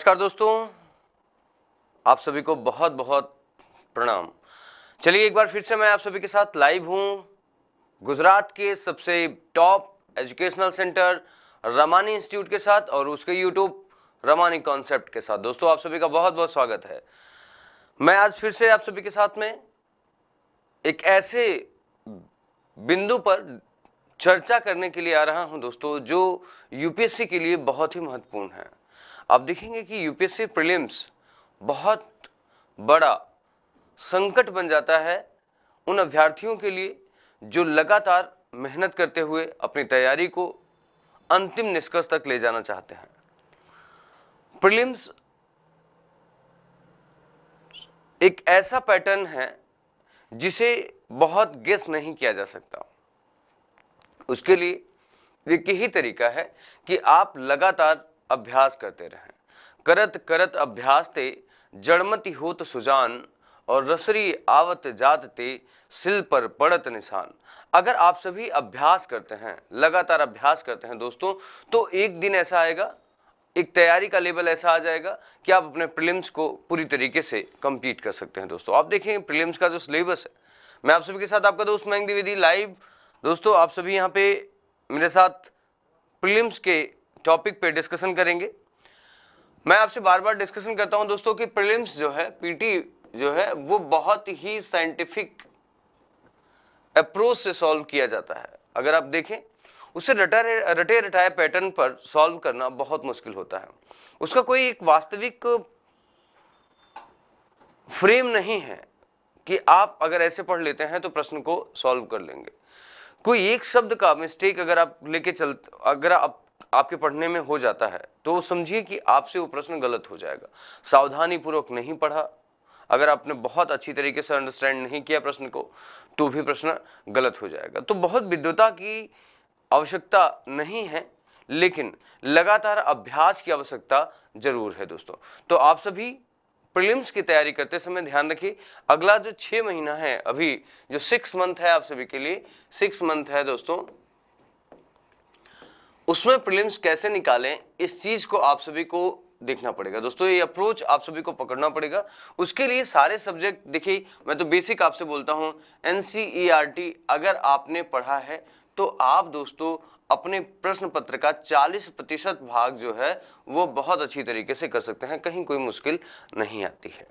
नमस्कार दोस्तों आप सभी को बहुत बहुत प्रणाम चलिए एक बार फिर से मैं आप सभी के साथ लाइव हूँ गुजरात के सबसे top educational centre Ramani institute के साथ और उसके यूट्यूब रमानी कॉन्सेप्ट के साथ दोस्तों आप सभी का बहुत बहुत स्वागत है मैं आज फिर से आप सभी के साथ में एक ऐसे बिंदु पर चर्चा करने के लिए आ रहा हूं दोस्तों जो यूपीएससी के लिए बहुत ही महत्वपूर्ण है आप देखेंगे कि यूपीएससी प्रीलिम्स बहुत बड़ा संकट बन जाता है उन अभ्यर्थियों के लिए जो लगातार मेहनत करते हुए अपनी तैयारी को अंतिम निष्कर्ष तक ले जाना चाहते हैं प्रीलिम्स एक ऐसा पैटर्न है जिसे बहुत गेस नहीं किया जा सकता उसके लिए एक ही तरीका है कि आप लगातार अभ्यास करते रहें करत करत अभ्यास ते जड़मती होत सुजान और रसरी आवत जात ते सिल पर पड़त निशान अगर आप सभी अभ्यास करते हैं लगातार अभ्यास करते हैं दोस्तों तो एक दिन ऐसा आएगा एक तैयारी का लेवल ऐसा आ जाएगा कि आप अपने प्रीलिम्स को पूरी तरीके से कंप्लीट कर सकते हैं दोस्तों आप देखें प्रीलिम्स का जो सिलेबस है मैं आप सभी के साथ आपका दोस्त मयंक द्विवेदी लाइव दोस्तों आप सभी यहाँ पे मेरे साथ प्रीलिम्स के टॉपिक पे डिस्कशन करेंगे मैं आपसे बार बार डिस्कशन करता हूं दोस्तों कि प्रीलिम्स जो है पीटी जो है वो बहुत ही साइंटिफिक अप्रोच से सॉल्व किया जाता है अगर आप देखें उसे रटे रटे रटाए पैटर्न पर सॉल्व करना बहुत मुश्किल होता है उसका कोई एक वास्तविक फ्रेम नहीं है कि आप अगर ऐसे पढ़ लेते हैं तो प्रश्न को सॉल्व कर लेंगे कोई एक शब्द का मिस्टेक अगर आप लेके चल अगर आप आपके पढ़ने में हो जाता है तो समझिए कि आपसे वो प्रश्न गलत हो जाएगा सावधानी पूर्वक नहीं पढ़ा अगर आपने बहुत अच्छी तरीके से अंडरस्टैंड नहीं किया प्रश्न को तो भी प्रश्न गलत हो जाएगा तो बहुत विद्वता की आवश्यकता नहीं है लेकिन लगातार अभ्यास की आवश्यकता जरूर है दोस्तों तो आप सभी प्रीलिम्स की तैयारी करते समय ध्यान रखिए अगला जो छः महीना है अभी जो सिक्स मंथ है आप सभी के लिए सिक्स मंथ है दोस्तों उसमें प्रीलिम्स कैसे निकालें इस चीज़ को आप सभी को देखना पड़ेगा दोस्तों ये अप्रोच आप सभी को पकड़ना पड़ेगा उसके लिए सारे सब्जेक्ट देखिए मैं तो बेसिक आपसे बोलता हूँ एन e अगर आपने पढ़ा है तो आप दोस्तों अपने प्रश्न पत्र का 40 प्रतिशत भाग जो है वो बहुत अच्छी तरीके से कर सकते हैं कहीं कोई मुश्किल नहीं आती है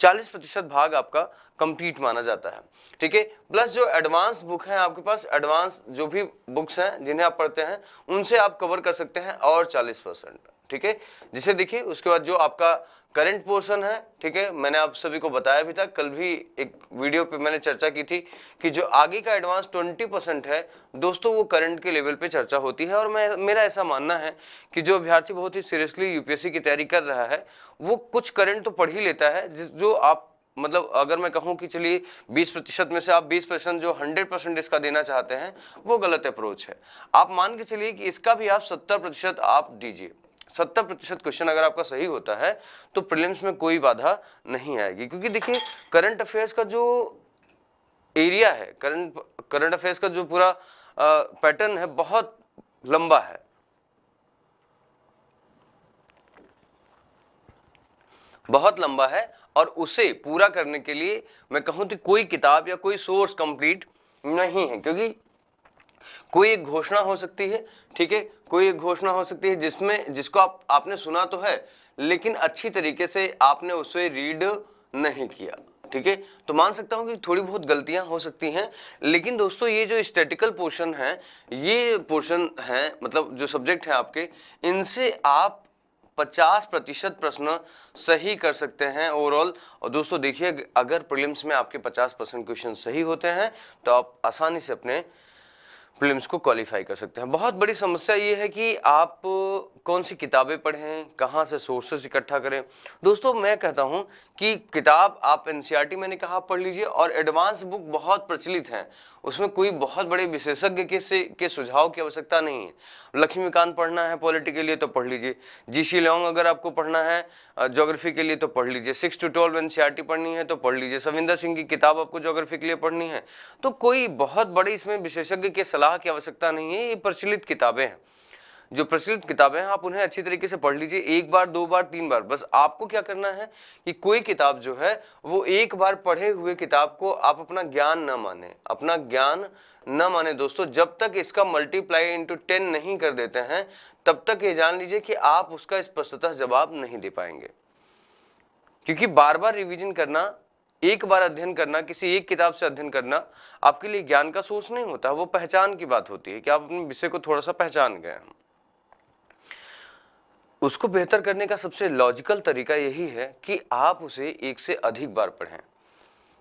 चालीस प्रतिशत भाग आपका कंप्लीट माना जाता है ठीक है प्लस जो एडवांस बुक है आपके पास एडवांस जो भी बुक्स हैं जिन्हें आप पढ़ते हैं उनसे आप कवर कर सकते हैं और चालीस परसेंट ठीक है जिसे देखिए उसके बाद जो आपका करंट पोर्शन है ठीक है मैंने आप सभी को बताया भी था कल भी एक वीडियो पे मैंने चर्चा की थी कि जो आगे का एडवांस 20 परसेंट है दोस्तों वो करंट के लेवल पे चर्चा होती है और मैं मेरा ऐसा मानना है कि जो अभ्यर्थी बहुत ही सीरियसली यूपीएससी की तैयारी कर रहा है वो कुछ करंट तो पढ़ ही लेता है जिस जो आप मतलब अगर मैं कहूं कि चलिए 20 प्रतिशत में से आप 20 परसेंट जो 100 परसेंट इसका देना चाहते हैं वो गलत अप्रोच है आप मान के चलिए कि इसका भी आप 70 प्रतिशत आप दीजिए सत्तर प्रतिशत क्वेश्चन अगर आपका सही होता है तो प्रीलिम्स में कोई बाधा नहीं आएगी क्योंकि देखिए करंट अफेयर्स का जो एरिया है करंट करंट अफेयर्स का जो पूरा पैटर्न है बहुत लंबा है बहुत लंबा है और उसे पूरा करने के लिए मैं कहूं कि कोई किताब या कोई सोर्स कंप्लीट नहीं है क्योंकि कोई एक घोषणा हो सकती है ठीक है कोई एक घोषणा हो सकती है जिसमें जिसको आप आपने सुना तो है लेकिन अच्छी तरीके से आपने उसे रीड नहीं किया ठीक है तो मान सकता हूँ कि थोड़ी बहुत गलतियाँ हो सकती हैं लेकिन दोस्तों ये जो स्टेटिकल पोर्शन है ये पोर्शन है मतलब जो सब्जेक्ट है आपके इनसे आप 50 प्रतिशत प्रश्न सही कर सकते हैं ओवरऑल और दोस्तों देखिए अगर प्रीलिम्स में आपके 50 परसेंट क्वेश्चन सही होते हैं तो आप आसानी से अपने प्रिलिम्स को क्वालिफाई कर सकते हैं बहुत बड़ी समस्या ये है कि आप कौन सी किताबें पढ़ें कहाँ से सोर्सेज इकट्ठा करें दोस्तों मैं कहता हूँ कि किताब आप एन e मैंने कहा पढ़ लीजिए और एडवांस बुक बहुत प्रचलित हैं उसमें कोई बहुत बड़े विशेषज्ञ के से के सुझाव की आवश्यकता नहीं है लक्ष्मीकांत पढ़ना है पॉलिटी के लिए तो पढ़ लीजिए जी सी लॉन्ग अगर आपको पढ़ना है जोग्राफी के लिए तो पढ़ लीजिए सिक्स टू ट्वेल्व एन पढ़नी है तो पढ़ लीजिए सविंदर सिंह की किताब आपको जोग्राफी के लिए पढ़नी है तो कोई बहुत बड़े इसमें विशेषज्ञ के सलाह सलाह की आवश्यकता नहीं है ये प्रचलित किताबें हैं जो प्रचलित किताबें हैं आप उन्हें अच्छी तरीके से पढ़ लीजिए एक बार दो बार तीन बार बस आपको क्या करना है कि कोई किताब जो है वो एक बार पढ़े हुए किताब को आप अपना ज्ञान न माने अपना ज्ञान न माने दोस्तों जब तक इसका मल्टीप्लाई इंटू टेन नहीं कर देते हैं तब तक ये जान लीजिए कि आप उसका स्पष्टतः जवाब नहीं दे पाएंगे क्योंकि बार बार रिविजन करना एक बार अध्ययन करना किसी एक किताब से अध्ययन करना आपके लिए ज्ञान का सोर्स नहीं होता वो पहचान की बात होती है कि आप अपने विषय को थोड़ा सा पहचान गए उसको बेहतर करने का सबसे लॉजिकल तरीका यही है कि आप उसे एक से अधिक बार पढ़ें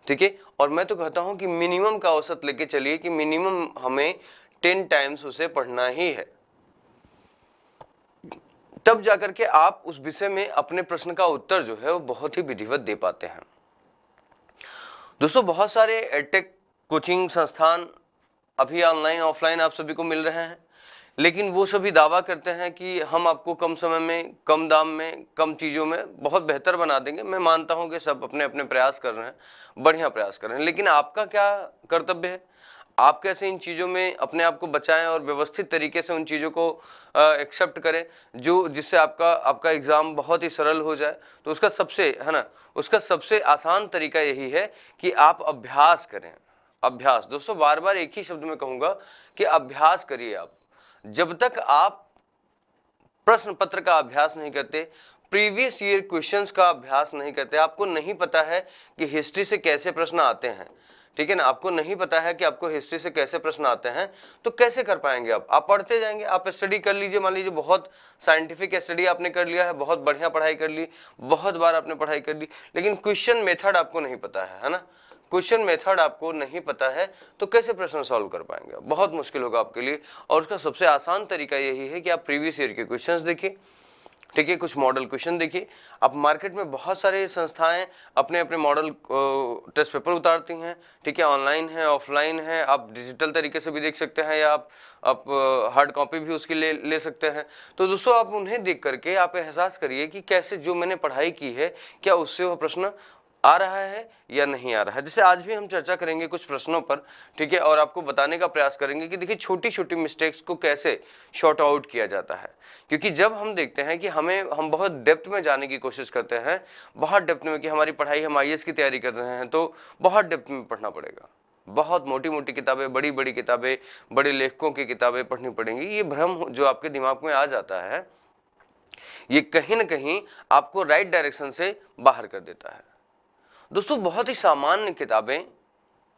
ठीक है और मैं तो कहता हूं कि मिनिमम का औसत लेके चलिए कि मिनिमम हमें टेन टाइम्स उसे पढ़ना ही है तब जाकर के आप उस विषय में अपने प्रश्न का उत्तर जो है वो बहुत ही विधिवत दे पाते हैं दोस्तों बहुत सारे एडटेक कोचिंग संस्थान अभी ऑनलाइन ऑफलाइन आप सभी को मिल रहे हैं लेकिन वो सभी दावा करते हैं कि हम आपको कम समय में कम दाम में कम चीज़ों में बहुत बेहतर बना देंगे मैं मानता हूँ कि सब अपने अपने प्रयास कर रहे हैं बढ़िया प्रयास कर रहे हैं लेकिन आपका क्या कर्तव्य है आप कैसे इन चीज़ों में अपने आप को बचाएं और व्यवस्थित तरीके से उन चीज़ों को एक्सेप्ट करें जो जिससे आपका आपका एग्ज़ाम बहुत ही सरल हो जाए तो उसका सबसे है ना उसका सबसे आसान तरीका यही है कि आप अभ्यास करें अभ्यास दोस्तों बार बार एक ही शब्द में कहूँगा कि अभ्यास करिए आप जब तक आप प्रश्न पत्र का अभ्यास नहीं करते प्रीवियस ईयर क्वेश्चंस का अभ्यास नहीं करते आपको नहीं पता है कि हिस्ट्री से कैसे प्रश्न आते हैं ठीक है ना आपको नहीं पता है कि आपको हिस्ट्री से कैसे प्रश्न आते हैं तो कैसे कर पाएंगे आप आप पढ़ते जाएंगे आप स्टडी कर लीजिए मान लीजिए बहुत साइंटिफिक स्टडी आपने कर लिया है बहुत बढ़िया पढ़ाई कर ली बहुत बार आपने पढ़ाई कर ली लेकिन क्वेश्चन मेथड आपको नहीं पता है है ना क्वेश्चन मेथड आपको नहीं पता है तो कैसे प्रश्न सॉल्व कर पाएंगे बहुत मुश्किल होगा आपके लिए और उसका सबसे आसान तरीका यही है कि आप प्रीवियस ईयर के क्वेश्चंस देखिए ठीक है कुछ मॉडल क्वेश्चन देखिए अब मार्केट में बहुत सारे संस्थाएं अपने अपने मॉडल टेस्ट पेपर उतारती हैं ठीक है ऑनलाइन है ऑफलाइन है आप डिजिटल तरीके से भी देख सकते हैं या आप आप हार्ड कॉपी भी उसकी ले ले सकते हैं तो दोस्तों आप उन्हें देख करके आप एहसास करिए कि कैसे जो मैंने पढ़ाई की है क्या उससे वह प्रश्न आ रहा है या नहीं आ रहा है जैसे आज भी हम चर्चा करेंगे कुछ प्रश्नों पर ठीक है और आपको बताने का प्रयास करेंगे कि देखिए छोटी छोटी मिस्टेक्स को कैसे शॉर्ट आउट किया जाता है क्योंकि जब हम देखते हैं कि हमें हम बहुत डेप्थ में जाने की कोशिश करते हैं बहुत डेप्थ में कि हमारी पढ़ाई हम आई की तैयारी कर रहे हैं तो बहुत डेप्थ में पढ़ना पड़ेगा बहुत मोटी मोटी किताबें बड़ी बड़ी किताबें बड़े लेखकों की किताबें पढ़नी पड़ेंगी ये भ्रम जो आपके दिमाग में आ जाता है ये कहीं ना कहीं आपको राइट डायरेक्शन से बाहर कर देता है दोस्तों बहुत ही सामान्य किताबें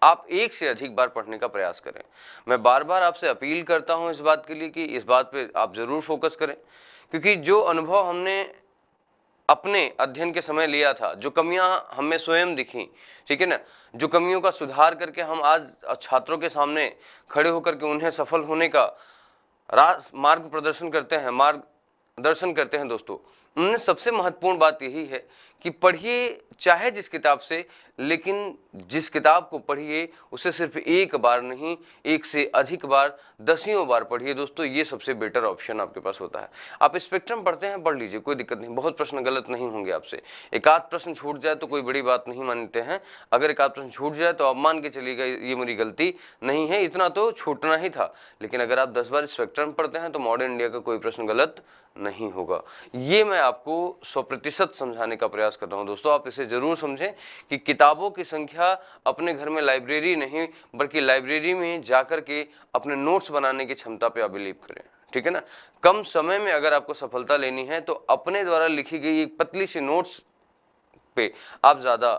आप एक से अधिक बार पढ़ने का प्रयास करें मैं बार बार आपसे अपील करता हूं इस बात के लिए कि इस बात पे आप ज़रूर फोकस करें क्योंकि जो अनुभव हमने अपने अध्ययन के समय लिया था जो कमियां हमें स्वयं दिखी ठीक है ना जो कमियों का सुधार करके हम आज छात्रों के सामने खड़े होकर के उन्हें सफल होने का रास मार्ग प्रदर्शन करते हैं मार्ग दर्शन करते हैं दोस्तों उनमें सबसे महत्वपूर्ण बात यही है कि पढ़िए चाहे जिस किताब से लेकिन जिस किताब को पढ़िए उसे सिर्फ एक बार नहीं एक से अधिक बार दसियों बार पढ़िए दोस्तों ये सबसे बेटर ऑप्शन आपके पास होता है आप स्पेक्ट्रम पढ़ते हैं पढ़ लीजिए कोई दिक्कत नहीं बहुत प्रश्न गलत नहीं होंगे आपसे एक आध प्रश्न छूट जाए तो कोई बड़ी बात नहीं मानते हैं अगर एक आध प्रश्न छूट जाए तो आप मान के चलिएगा ये मेरी गलती नहीं है इतना तो छूटना ही था लेकिन अगर आप दस बार स्पेक्ट्रम पढ़ते हैं तो मॉडर्न इंडिया का कोई प्रश्न गलत नहीं होगा ये मैं आपको सौ समझाने का प्रयास प्रयास कर रहा हूँ दोस्तों आप इसे ज़रूर समझें कि किताबों की संख्या अपने घर में लाइब्रेरी नहीं बल्कि लाइब्रेरी में जाकर के अपने नोट्स बनाने की क्षमता पर आप बिलीव करें ठीक है ना कम समय में अगर आपको सफलता लेनी है तो अपने द्वारा लिखी गई एक पतली सी नोट्स पे आप ज़्यादा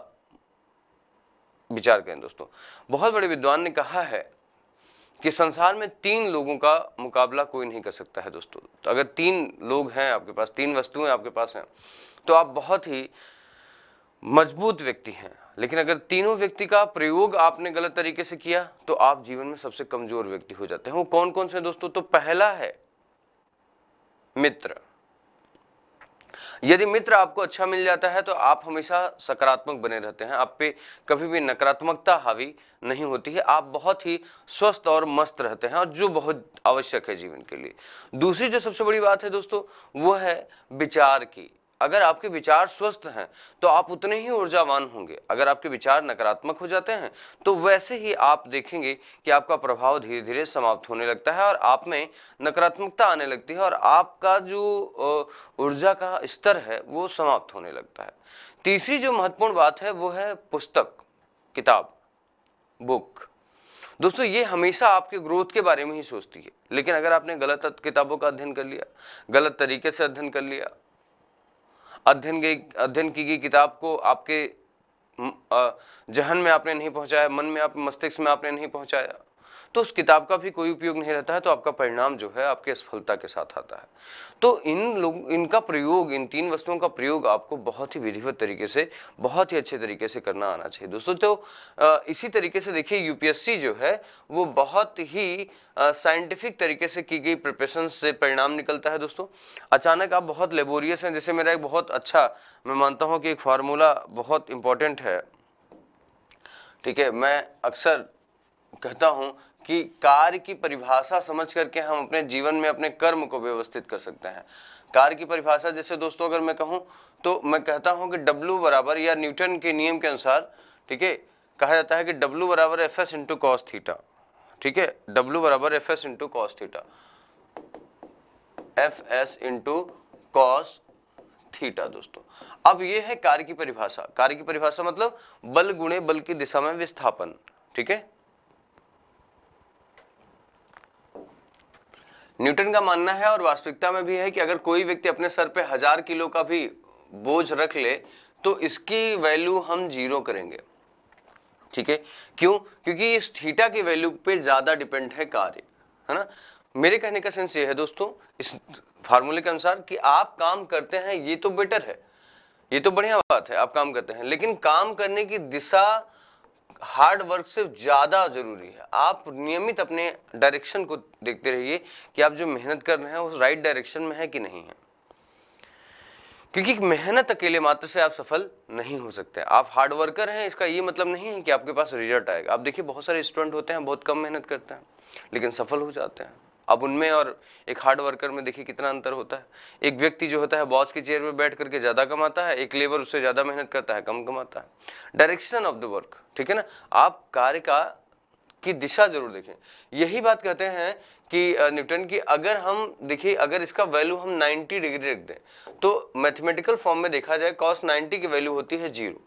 विचार करें दोस्तों बहुत बड़े विद्वान ने कहा है कि संसार में तीन लोगों का मुकाबला कोई नहीं कर सकता है दोस्तों तो अगर तीन लोग हैं आपके पास तीन वस्तुएं आपके पास हैं तो आप बहुत ही मजबूत व्यक्ति हैं लेकिन अगर तीनों व्यक्ति का प्रयोग आपने गलत तरीके से किया तो आप जीवन में सबसे कमजोर व्यक्ति हो जाते हैं वो कौन कौन से दोस्तों तो पहला है मित्र यदि मित्र आपको अच्छा मिल जाता है तो आप हमेशा सकारात्मक बने रहते हैं आप पे कभी भी नकारात्मकता हावी नहीं होती है आप बहुत ही स्वस्थ और मस्त रहते हैं और जो बहुत आवश्यक है जीवन के लिए दूसरी जो सबसे बड़ी बात है दोस्तों वो है विचार की अगर आपके विचार स्वस्थ हैं तो आप उतने ही ऊर्जावान होंगे अगर आपके विचार नकारात्मक हो जाते हैं तो वैसे ही आप देखेंगे कि आपका प्रभाव धीरे धीरे समाप्त होने लगता है और आप में नकारात्मकता आने लगती है और आपका जो ऊर्जा का स्तर है वो समाप्त होने लगता है तीसरी जो महत्वपूर्ण बात है वो है पुस्तक किताब बुक दोस्तों ये हमेशा आपके ग्रोथ के बारे में ही सोचती है लेकिन अगर आपने गलत किताबों का अध्ययन कर लिया गलत तरीके से अध्ययन कर लिया अध्ययन गई अध्ययन की गई किताब को आपके जहन में आपने नहीं पहुंचाया मन में आप मस्तिष्क में आपने नहीं पहुंचाया तो उस किताब का भी कोई उपयोग नहीं रहता है तो आपका परिणाम जो है आपके असफलता के साथ आता है तो इन लोग इनका प्रयोग इन तीन वस्तुओं का प्रयोग आपको बहुत ही विधिवत तरीके से बहुत ही अच्छे तरीके से करना आना चाहिए दोस्तों तो इसी तरीके से देखिए यूपीएससी जो है वो बहुत ही साइंटिफिक तरीके से की गई प्रिपरेशन से परिणाम निकलता है दोस्तों अचानक आप बहुत लेबोरियस हैं जैसे मेरा एक बहुत अच्छा मैं मानता हूँ कि एक फार्मूला बहुत इम्पोर्टेंट है ठीक है मैं अक्सर कहता हूँ कि कार्य की परिभाषा समझ करके हम अपने जीवन में अपने कर्म को व्यवस्थित कर सकते हैं कार्य की परिभाषा जैसे दोस्तों अगर मैं कहूँ तो मैं कहता हूँ कि डब्ल्यू बराबर या न्यूटन के नियम के अनुसार ठीक है कहा जाता है कि डब्ल्यू बराबर F S into cos theta ठीक है डब्लू बराबर F S into cos theta F S into cos theta दोस्तों अब ये है कार्य की परिभाषा कार्य की परिभाषा मतलब बल गुणे बल की दिशा में विस्थापन ठीक है न्यूटन का मानना है और वास्तविकता में भी है कि अगर कोई व्यक्ति अपने सर पे हजार किलो का भी बोझ रख ले तो इसकी वैल्यू हम जीरो करेंगे ठीक है क्यों क्योंकि इस थीटा की वैल्यू पे ज़्यादा डिपेंड है कार्य है ना मेरे कहने का सेंस ये है दोस्तों इस फार्मूले के अनुसार कि आप काम करते हैं ये तो बेटर है ये तो बढ़िया बात है आप काम करते हैं लेकिन काम करने की दिशा हार्ड वर्क से ज़्यादा ज़रूरी है आप नियमित अपने डायरेक्शन को देखते रहिए कि आप जो मेहनत कर रहे हैं उस राइट डायरेक्शन में है कि नहीं है क्योंकि मेहनत अकेले मात्र से आप सफल नहीं हो सकते आप हार्ड वर्कर हैं इसका ये मतलब नहीं है कि आपके पास रिजल्ट आएगा आप देखिए बहुत सारे स्टूडेंट होते हैं बहुत कम मेहनत करते हैं लेकिन सफल हो जाते हैं अब उनमें और एक हार्ड वर्कर में देखिए कितना अंतर होता है एक व्यक्ति जो होता है बॉस की चेयर पर बैठ करके ज़्यादा कमाता है एक लेबर उससे ज़्यादा मेहनत करता है कम कमाता है डायरेक्शन ऑफ द वर्क ठीक है ना आप कार्य का की दिशा जरूर देखें यही बात कहते हैं कि न्यूटन की अगर हम देखिए अगर इसका वैल्यू हम 90 डिग्री रख दें तो मैथमेटिकल फॉर्म में देखा जाए कॉस 90 की वैल्यू होती है जीरो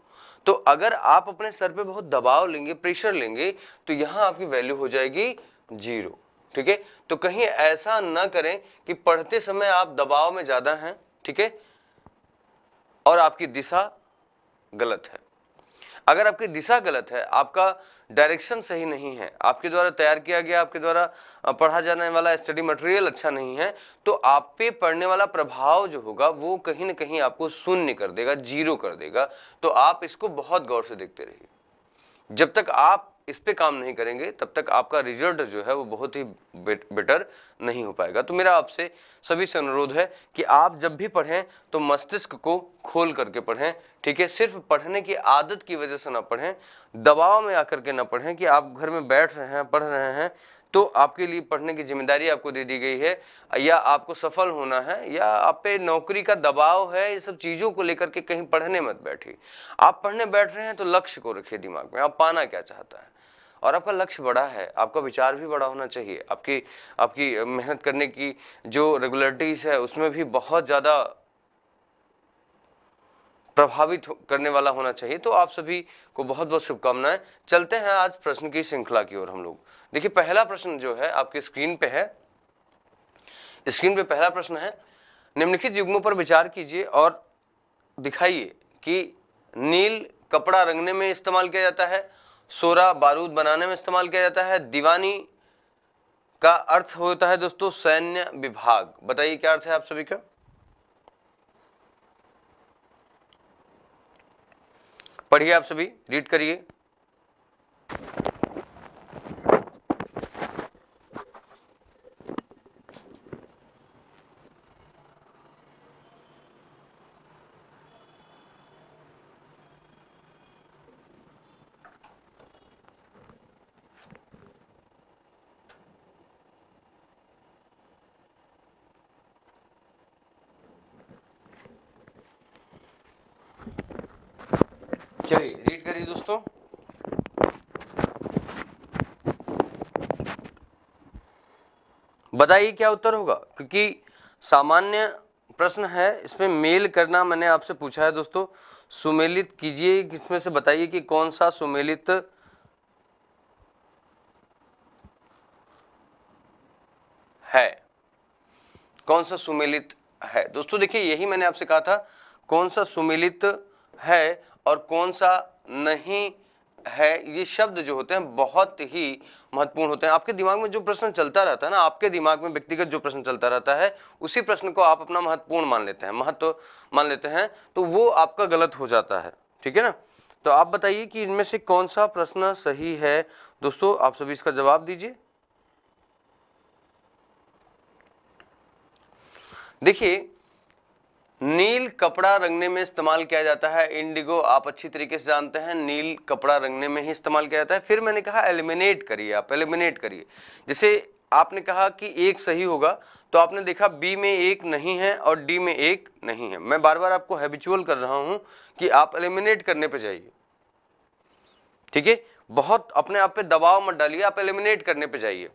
तो अगर आप अपने सर पे बहुत दबाव लेंगे प्रेशर लेंगे तो यहाँ आपकी वैल्यू हो जाएगी जीरो ठीक है तो कहीं ऐसा ना करें कि पढ़ते समय आप दबाव में ज़्यादा हैं ठीक है और आपकी दिशा गलत है अगर आपकी दिशा गलत है आपका डायरेक्शन सही नहीं है आपके द्वारा तैयार किया गया आपके द्वारा पढ़ा जाने वाला स्टडी मटेरियल अच्छा नहीं है तो आप पे पढ़ने वाला प्रभाव जो होगा वो कहीं ना कहीं आपको शून्य कर देगा जीरो कर देगा तो आप इसको बहुत गौर से देखते रहिए जब तक आप इस पर काम नहीं करेंगे तब तक आपका रिजल्ट जो है वो बहुत ही बेटर नहीं हो पाएगा तो मेरा आपसे सभी से अनुरोध है कि आप जब भी पढ़ें तो मस्तिष्क को खोल करके पढ़ें ठीक है सिर्फ पढ़ने की आदत की वजह से ना पढ़ें दबाव में आकर के ना पढ़ें कि आप घर में बैठ रहे हैं पढ़ रहे हैं तो आपके लिए पढ़ने की जिम्मेदारी आपको दे दी गई है या आपको सफल होना है या आप पे नौकरी का दबाव है ये सब चीज़ों को लेकर के कहीं पढ़ने मत बैठिए आप पढ़ने बैठ रहे हैं तो लक्ष्य को रखिए दिमाग में आप पाना क्या चाहता है और आपका लक्ष्य बड़ा है आपका विचार भी बड़ा होना चाहिए आपकी आपकी मेहनत करने की जो रेगुलरिटीज़ है उसमें भी बहुत ज़्यादा प्रभावित करने वाला होना चाहिए तो आप सभी को बहुत बहुत शुभकामनाएं चलते हैं आज प्रश्न की श्रृंखला की ओर हम लोग देखिए पहला प्रश्न जो है आपके स्क्रीन पे है स्क्रीन पे पहला प्रश्न है निम्नलिखित युग्मों पर विचार कीजिए और दिखाइए कि नील कपड़ा रंगने में इस्तेमाल किया जाता है सोरा बारूद बनाने में इस्तेमाल किया जाता है दीवानी का अर्थ होता है दोस्तों सैन्य विभाग बताइए क्या अर्थ है आप सभी का पढ़िए आप सभी रीड करिए बताइए क्या उत्तर होगा क्योंकि सामान्य प्रश्न है इसमें मेल करना मैंने आपसे पूछा है दोस्तों सुमेलित कीजिए इसमें से बताइए कि कौन सा सुमेलित है कौन सा सुमेलित है दोस्तों देखिए यही मैंने आपसे कहा था कौन सा सुमेलित है और कौन सा नहीं है ये शब्द जो होते हैं बहुत ही महत्वपूर्ण होते हैं आपके दिमाग में जो प्रश्न चलता रहता है ना आपके दिमाग में व्यक्तिगत जो प्रश्न चलता रहता है उसी प्रश्न को आप अपना महत्वपूर्ण मान लेते हैं महत्व मान लेते हैं तो वो आपका गलत हो जाता है ठीक है ना तो आप बताइए कि इनमें से कौन सा प्रश्न सही है दोस्तों आप सभी इसका जवाब दीजिए देखिए नील कपड़ा रंगने में इस्तेमाल किया जाता है इंडिगो आप अच्छी तरीके से जानते हैं नील कपड़ा रंगने में ही इस्तेमाल किया जाता है फिर मैंने कहा एलिमिनेट करिए आप एलिमिनेट करिए जैसे आपने कहा कि एक सही होगा तो आपने देखा बी में एक नहीं है और डी में एक नहीं है मैं बार बार आपको हैबिचुअल कर रहा हूं कि आप एलिमिनेट करने पर जाइए ठीक है बहुत अपने आप पर दबाव मत डालिए आप एलिमिनेट करने पर जाइए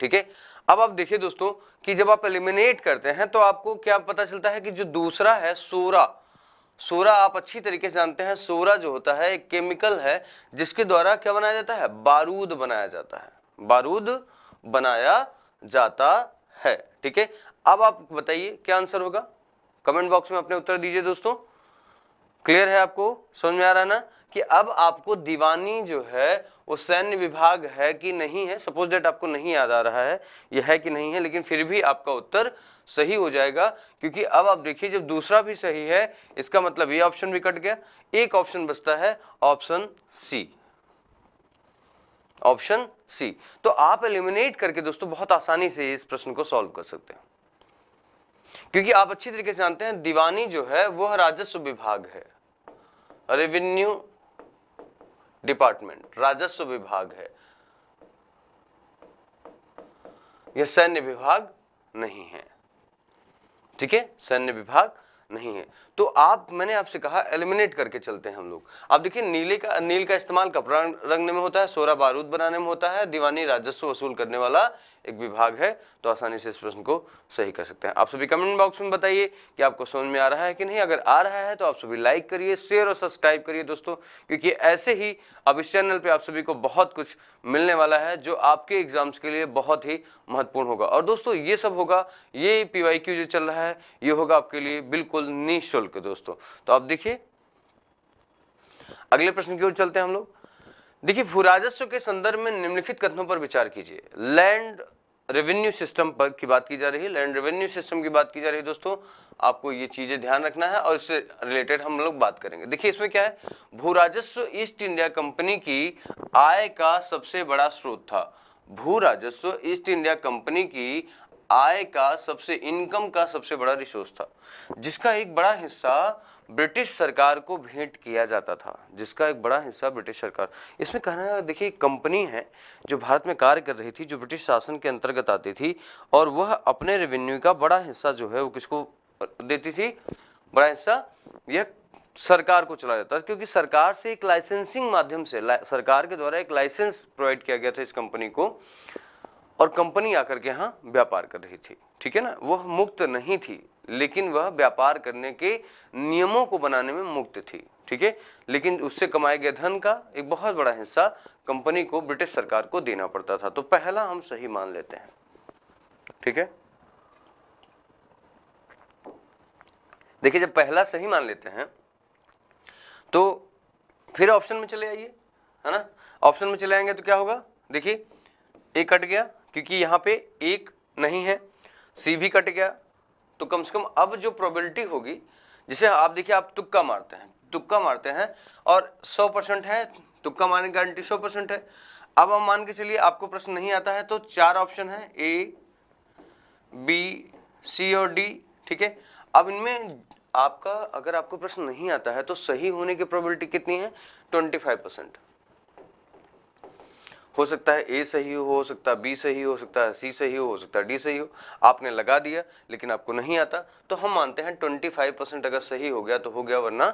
ठीक है अब आप देखिए दोस्तों कि जब आप एलिमिनेट करते हैं तो आपको क्या पता चलता है कि जो दूसरा है सोरा सोरा आप अच्छी तरीके से जानते हैं सोरा जो होता है एक केमिकल है जिसके द्वारा क्या बनाया जाता है बारूद बनाया जाता है बारूद बनाया जाता है ठीक है अब आप बताइए क्या आंसर होगा कमेंट बॉक्स में अपने उत्तर दीजिए दोस्तों क्लियर है आपको समझ में आ रहा है ना कि अब आपको दीवानी जो है वो सैन्य विभाग है कि नहीं है सपोज डेट आपको नहीं याद आ रहा है ये है कि नहीं है लेकिन फिर भी आपका उत्तर सही हो जाएगा क्योंकि अब आप देखिए जब दूसरा भी सही है इसका मतलब ये ऑप्शन भी कट गया एक ऑप्शन बचता है ऑप्शन सी ऑप्शन सी तो आप एलिमिनेट करके दोस्तों बहुत आसानी से इस प्रश्न को सॉल्व कर सकते हैं क्योंकि आप अच्छी तरीके से जानते हैं दीवानी जो है वह राजस्व विभाग है रेवेन्यू डिपार्टमेंट राजस्व विभाग है यह सैन्य विभाग नहीं है ठीक है सैन्य विभाग नहीं है तो आप मैंने आपसे कहा एलिमिनेट करके चलते हैं हम लोग आप देखिए नीले का नील का इस्तेमाल कपड़ा रंगने में होता है सोरा बारूद बनाने में होता है दीवानी राजस्व वसूल करने वाला एक विभाग है तो आसानी से इस प्रश्न को सही कर सकते हैं आप सभी कमेंट बॉक्स में बताइए कि आपको समझ में आ रहा है कि नहीं अगर आ रहा है तो आप सभी लाइक करिए शेयर और सब्सक्राइब करिए दोस्तों क्योंकि ऐसे ही अब इस चैनल पर आप सभी को बहुत कुछ मिलने वाला है जो आपके एग्जाम्स के लिए बहुत ही महत्वपूर्ण होगा और दोस्तों ये सब होगा ये पी जो चल रहा है ये होगा आपके लिए बिल्कुल निःशुल्क खुल के दोस्तों तो आप देखिए अगले प्रश्न की ओर चलते हैं हम लोग देखिए भू राजस्व के संदर्भ में निम्नलिखित कथनों पर विचार कीजिए लैंड रेवेन्यू सिस्टम पर की बात की जा रही है लैंड रेवेन्यू सिस्टम की बात की जा रही है दोस्तों आपको ये चीज़ें ध्यान रखना है और इससे रिलेटेड हम लोग बात करेंगे देखिए इसमें क्या है भू राजस्व ईस्ट इंडिया कंपनी की आय का सबसे बड़ा स्रोत था भू राजस्व ईस्ट इंडिया कंपनी की आय का सबसे इनकम का सबसे बड़ा रिसोर्स था जिसका एक बड़ा हिस्सा ब्रिटिश सरकार को भेंट किया जाता था जिसका एक बड़ा हिस्सा ब्रिटिश सरकार इसमें कहना देखिए कंपनी है जो भारत में कार्य कर रही थी जो ब्रिटिश शासन के अंतर्गत आती थी और वह अपने रेवेन्यू का बड़ा हिस्सा जो है वो किसको देती थी बड़ा हिस्सा यह सरकार को चला जाता क्योंकि सरकार से एक लाइसेंसिंग माध्यम से सरकार के द्वारा एक लाइसेंस प्रोवाइड किया गया था इस कंपनी को और कंपनी आकर के यहाँ व्यापार कर रही थी ठीक है ना वह मुक्त नहीं थी लेकिन वह व्यापार करने के नियमों को बनाने में मुक्त थी ठीक है लेकिन उससे कमाए गए धन का एक बहुत बड़ा हिस्सा कंपनी को ब्रिटिश सरकार को देना पड़ता था तो पहला हम सही मान लेते हैं ठीक है देखिए जब पहला सही मान लेते हैं तो फिर ऑप्शन में चले आइए है ना ऑप्शन में चले आएंगे तो क्या होगा देखिए एक कट गया क्योंकि यहाँ पे एक नहीं है सी भी कट गया तो कम से कम अब जो प्रोबेबिलिटी होगी जैसे आप देखिए आप तुक्का मारते हैं तुक्का मारते हैं और सौ परसेंट है तुक्का मारने की गारंटी सौ परसेंट है अब हम मान के चलिए आपको प्रश्न नहीं आता है तो चार ऑप्शन है ए बी सी और डी ठीक है अब इनमें आपका अगर आपको प्रश्न नहीं आता है तो सही होने की प्रोबेबिलिटी कितनी है ट्वेंटी फाइव परसेंट हो सकता है ए सही हो हो सकता है बी सही हो सकता है सी सही हो हो सकता है डी सही हो आपने लगा दिया लेकिन आपको नहीं आता तो हम मानते हैं ट्वेंटी फाइव परसेंट अगर सही हो गया तो हो गया वरना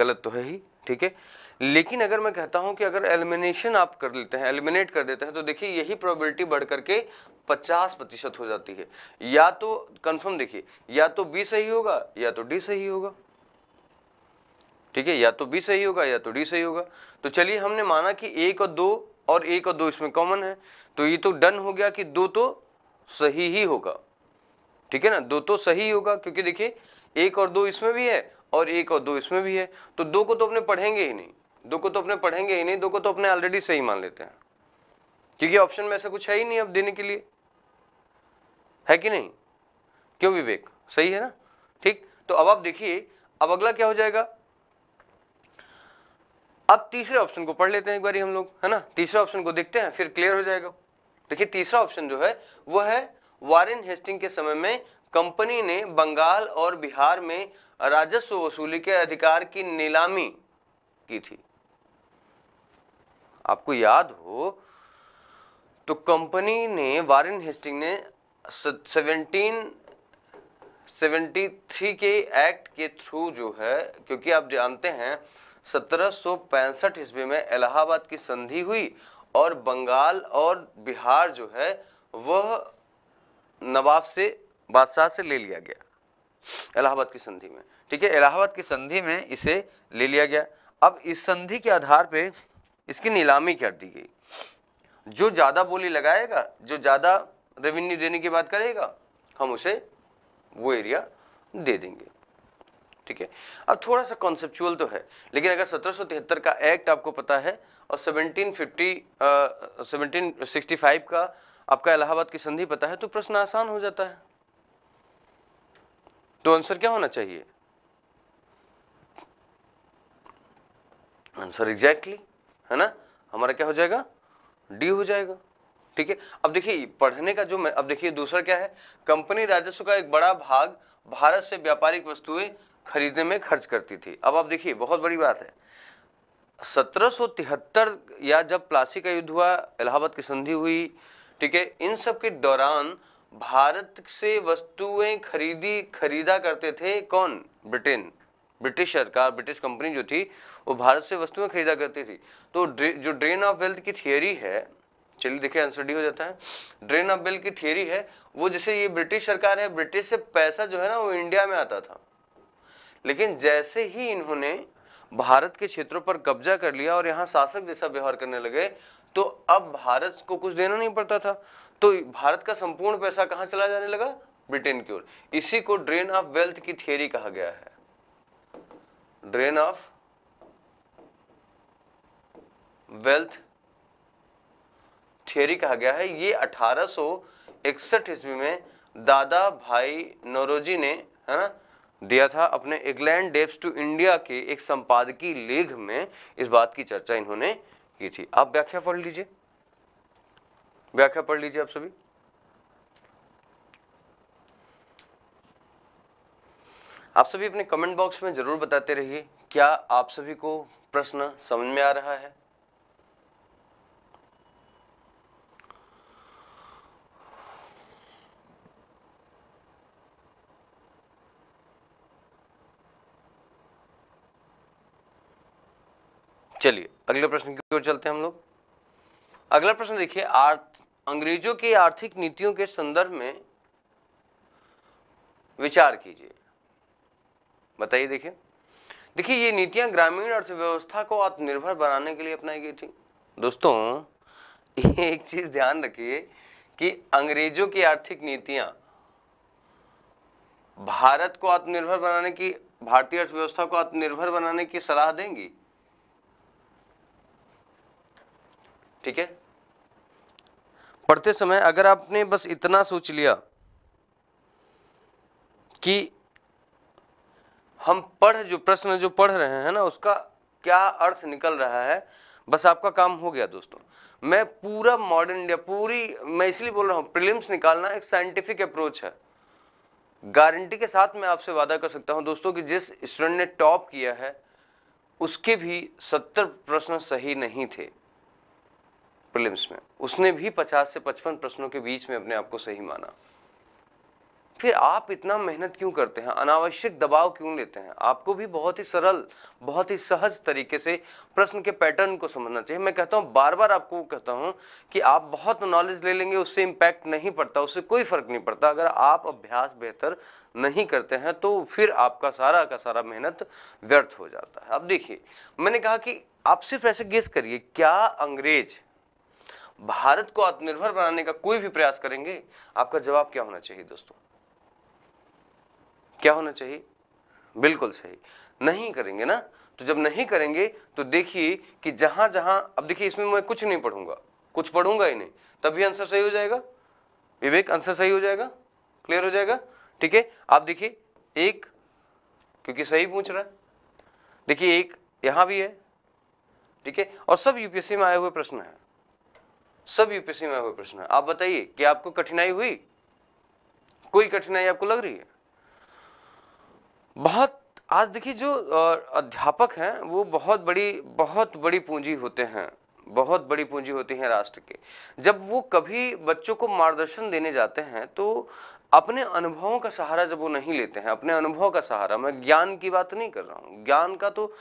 गलत तो है ही ठीक है लेकिन अगर मैं कहता हूं कि अगर एलिमिनेशन आप कर लेते हैं एलिमिनेट कर देते हैं तो देखिए यही प्रोबेबिलिटी बढ़ करके पचास प्रतिशत हो जाती है या तो कंफर्म देखिए या तो बी सही होगा या तो डी सही होगा ठीक है या तो बी सही होगा या तो डी सही होगा तो चलिए हमने माना कि एक और दो और एक और दो इसमें कॉमन है तो ये तो डन हो गया कि दो तो सही ही होगा ठीक है ना दो तो सही होगा क्योंकि देखिए एक और दो इसमें भी है और एक और दो इसमें भी है तो दो को तो अपने पढ़ेंगे ही नहीं दो को तो अपने पढ़ेंगे ही नहीं दो को तो अपने ऑलरेडी सही मान लेते हैं क्योंकि ऑप्शन में ऐसा कुछ है ही नहीं अब देने के लिए है कि नहीं क्यों विवेक सही है ना ठीक तो अब आप देखिए अब अगला क्या हो जाएगा अब तीसरे ऑप्शन को पढ़ लेते हैं एक बार हम लोग है ना तीसरे ऑप्शन को देखते हैं फिर क्लियर हो जाएगा देखिए तीसरा ऑप्शन जो है वह है वारेन हेस्टिंग के समय में कंपनी ने बंगाल और बिहार में राजस्व वसूली के अधिकार की नीलामी की थी आपको याद हो तो कंपनी ने वारेन हेस्टिंग ने सेवनटीन सेवेंटी थ्री के एक्ट के थ्रू जो है क्योंकि आप जानते हैं सत्रह ईस्वी में इलाहाबाद की संधि हुई और बंगाल और बिहार जो है वह नवाब से बादशाह से ले लिया गया इलाहाबाद की संधि में ठीक है इलाहाबाद की संधि में इसे ले लिया गया अब इस संधि के आधार पे इसकी नीलामी कर दी गई जो ज़्यादा बोली लगाएगा जो ज़्यादा रेवेन्यू देने की बात करेगा हम उसे वो एरिया दे देंगे ठीक है अब थोड़ा सा कॉन्सेप्चुअल तो है लेकिन अगर सत्रह का एक्ट आपको पता है और 1750 सेवनटीन uh, का आपका इलाहाबाद की संधि पता है तो प्रश्न आसान हो जाता है तो आंसर क्या होना चाहिए आंसर एग्जैक्टली exactly, है ना हमारा क्या हो जाएगा डी हो जाएगा ठीक है अब देखिए पढ़ने का जो मैं अब देखिए दूसरा क्या है कंपनी राजस्व का एक बड़ा भाग भारत से व्यापारिक वस्तुएं खरीदने में खर्च करती थी अब आप देखिए बहुत बड़ी बात है 1773 या जब प्लासी का युद्ध हुआ इलाहाबाद की संधि हुई ठीक है इन सब के दौरान भारत से वस्तुएं खरीदी खरीदा करते थे कौन ब्रिटेन ब्रिटिश सरकार ब्रिटिश कंपनी जो थी वो भारत से वस्तुएं खरीदा करती थी तो ड्रे, जो ड्रेन ऑफ वेल्थ की थियोरी है चलिए देखिए आंसर डी हो जाता है ड्रेन ऑफ वेल्थ की थियोरी है वो जैसे ये ब्रिटिश सरकार है ब्रिटिश से पैसा जो है ना वो इंडिया में आता था लेकिन जैसे ही इन्होंने भारत के क्षेत्रों पर कब्जा कर लिया और यहाँ शासक जैसा व्यवहार करने लगे तो अब भारत को कुछ देना नहीं पड़ता था तो भारत का संपूर्ण पैसा कहाँ चला जाने लगा ब्रिटेन की ओर इसी को ड्रेन ऑफ वेल्थ की थियोरी कहा गया है ड्रेन ऑफ वेल्थ थियोरी कहा गया है ये अठारह ईस्वी में दादा भाई नोरोजी ने है ना दिया था अपने इंग्लैंड डेप्स टू इंडिया के एक संपादकीय लेख में इस बात की चर्चा इन्होंने की थी आप व्याख्या पढ़ लीजिए व्याख्या पढ़ लीजिए आप सभी आप सभी अपने कमेंट बॉक्स में ज़रूर बताते रहिए क्या आप सभी को प्रश्न समझ में आ रहा है चलिए अगले प्रश्न की ओर चलते हैं हम लोग अगला प्रश्न देखिए आर्थ अंग्रेजों की आर्थिक नीतियों के संदर्भ में विचार कीजिए बताइए देखिए देखिए ये नीतियां ग्रामीण अर्थव्यवस्था को आत्मनिर्भर बनाने के लिए अपनाई गई थी दोस्तों एक चीज ध्यान रखिए कि अंग्रेजों की आर्थिक नीतियां भारत को आत्मनिर्भर बनाने की भारतीय अर्थव्यवस्था को आत्मनिर्भर बनाने की सलाह देंगी ठीक है पढ़ते समय अगर आपने बस इतना सोच लिया कि हम पढ़ जो प्रश्न जो पढ़ रहे हैं ना उसका क्या अर्थ निकल रहा है बस आपका काम हो गया दोस्तों मैं पूरा मॉडर्न इंडिया पूरी मैं इसलिए बोल रहा हूँ प्रिलिम्स निकालना एक साइंटिफिक अप्रोच है गारंटी के साथ मैं आपसे वादा कर सकता हूँ दोस्तों कि जिस स्टूडेंट ने टॉप किया है उसके भी सत्तर प्रश्न सही नहीं थे प्रिलिम्स में उसने भी 50 से 55 प्रश्नों के बीच में अपने आप को सही माना फिर आप इतना मेहनत क्यों करते हैं अनावश्यक दबाव क्यों लेते हैं आपको भी बहुत ही सरल बहुत ही सहज तरीके से प्रश्न के पैटर्न को समझना चाहिए मैं कहता हूँ बार बार आपको कहता हूँ कि आप बहुत नॉलेज ले लेंगे उससे इम्पैक्ट नहीं पड़ता उससे कोई फर्क नहीं पड़ता अगर आप अभ्यास बेहतर नहीं करते हैं तो फिर आपका सारा का सारा मेहनत व्यर्थ हो जाता है अब देखिए मैंने कहा कि आप सिर्फ ऐसे गेस करिए क्या अंग्रेज़ भारत को आत्मनिर्भर बनाने का कोई भी प्रयास करेंगे आपका जवाब क्या होना चाहिए दोस्तों क्या होना चाहिए बिल्कुल सही नहीं करेंगे ना तो जब नहीं करेंगे तो देखिए कि जहां जहां अब देखिए इसमें मैं कुछ नहीं पढ़ूंगा कुछ पढ़ूंगा ही नहीं तब भी आंसर सही हो जाएगा विवेक आंसर सही हो जाएगा क्लियर हो जाएगा ठीक है आप देखिए एक क्योंकि सही पूछ रहा है देखिए एक यहां भी है ठीक है और सब यूपीएससी में आए हुए प्रश्न है सब यूपीएससी में हुए प्रश्न आप बताइए कि आपको कठिनाई हुई कोई कठिनाई आपको लग रही है बहुत आज देखिए जो अध्यापक हैं वो बहुत बड़ी बहुत बड़ी पूंजी होते हैं बहुत बड़ी पूंजी होती हैं राष्ट्र के जब वो कभी बच्चों को मार्गदर्शन देने जाते हैं तो अपने अनुभवों का सहारा जब वो नहीं लेते हैं अपने अनुभव का सहारा मैं ज्ञान की बात नहीं कर रहा हूँ ज्ञान का तो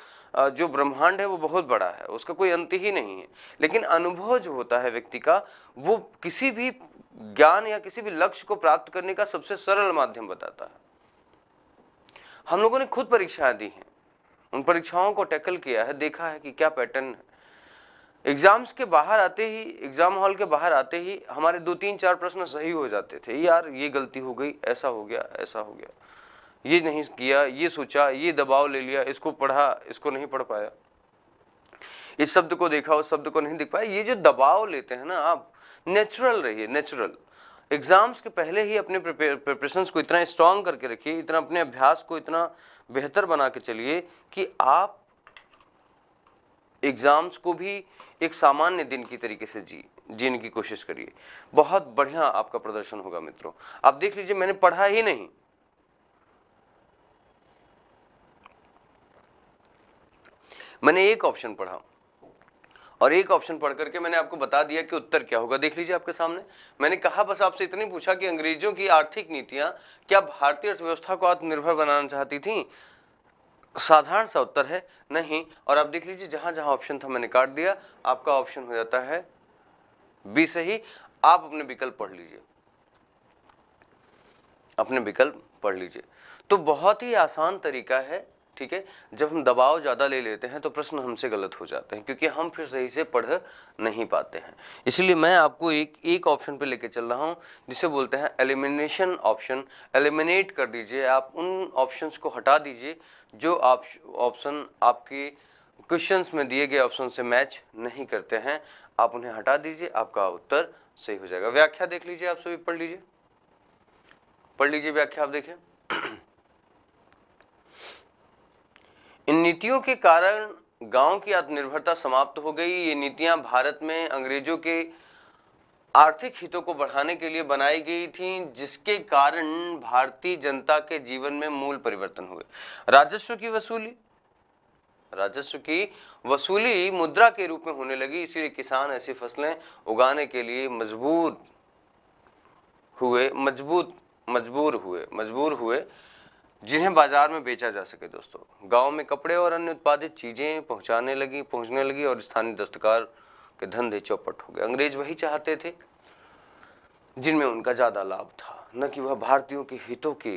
जो ब्रह्मांड है वो बहुत बड़ा है उसका कोई अंत ही नहीं है लेकिन अनुभव जो होता है व्यक्ति का वो किसी भी ज्ञान या किसी भी लक्ष्य को प्राप्त करने का सबसे सरल माध्यम बताता है हम लोगों ने खुद परीक्षाएं दी हैं उन परीक्षाओं को टैकल किया है देखा है कि क्या पैटर्न है एग्ज़ाम्स के बाहर आते ही एग्ज़ाम हॉल के बाहर आते ही हमारे दो तीन चार प्रश्न सही हो जाते थे यार ये गलती हो गई ऐसा हो गया ऐसा हो गया ये नहीं किया ये सोचा ये दबाव ले लिया इसको पढ़ा इसको नहीं पढ़ पाया इस शब्द को देखा उस शब्द को नहीं देख पाया ये जो दबाव लेते हैं ना आप नेचुरल रहिए नेचुरल एग्ज़ाम्स के पहले ही अपने प्रिपरेशन को इतना स्ट्रांग करके रखिए इतना अपने अभ्यास को इतना बेहतर बना के चलिए कि आप एग्ज़ाम्स को भी एक सामान्य दिन की तरीके से जी जीने की कोशिश करिए बहुत बढ़िया आपका प्रदर्शन होगा मित्रों आप देख लीजिए मैंने पढ़ा ही नहीं मैंने एक ऑप्शन पढ़ा और एक ऑप्शन पढ़ करके मैंने आपको बता दिया कि उत्तर क्या होगा देख लीजिए आपके सामने मैंने कहा बस आपसे इतनी पूछा कि अंग्रेजों की आर्थिक नीतियां क्या भारतीय अर्थव्यवस्था को आत्मनिर्भर बनाना चाहती थी साधारण सा उत्तर है नहीं और आप देख लीजिए जहां जहां ऑप्शन था मैंने काट दिया आपका ऑप्शन हो जाता है बी सही आप अपने विकल्प पढ़ लीजिए अपने विकल्प पढ़ लीजिए तो बहुत ही आसान तरीका है ठीक है जब हम दबाव ज़्यादा ले लेते हैं तो प्रश्न हमसे गलत हो जाते हैं क्योंकि हम फिर सही से पढ़ नहीं पाते हैं इसलिए मैं आपको एक एक ऑप्शन पे लेके चल रहा हूँ जिसे बोलते हैं एलिमिनेशन ऑप्शन एलिमिनेट कर दीजिए आप उन ऑप्शंस को हटा दीजिए जो आप ऑप्शन आपके क्वेश्चंस में दिए गए ऑप्शन से मैच नहीं करते हैं आप उन्हें हटा दीजिए आपका उत्तर सही हो जाएगा व्याख्या देख लीजिए आप सभी पढ़ लीजिए पढ़ लीजिए व्याख्या आप देखें इन नीतियों के कारण गांव की आत्मनिर्भरता समाप्त हो गई ये नीतियां भारत में अंग्रेजों के आर्थिक हितों को बढ़ाने के लिए बनाई गई थी जिसके कारण भारतीय जनता के जीवन में मूल परिवर्तन हुए राजस्व की वसूली राजस्व की वसूली मुद्रा के रूप में होने लगी इसीलिए किसान ऐसी फसलें उगाने के लिए मजबूत हुए मजबूत मजबूर हुए मजबूर हुए जिन्हें बाजार में बेचा जा सके दोस्तों गांव में कपड़े और अन्य उत्पादित चीज़ें पहुंचाने लगी पहुंचने लगी और स्थानीय दस्तकार के धंधे चौपट हो गए अंग्रेज वही चाहते थे जिनमें उनका ज़्यादा लाभ था न कि वह भारतीयों के हितों की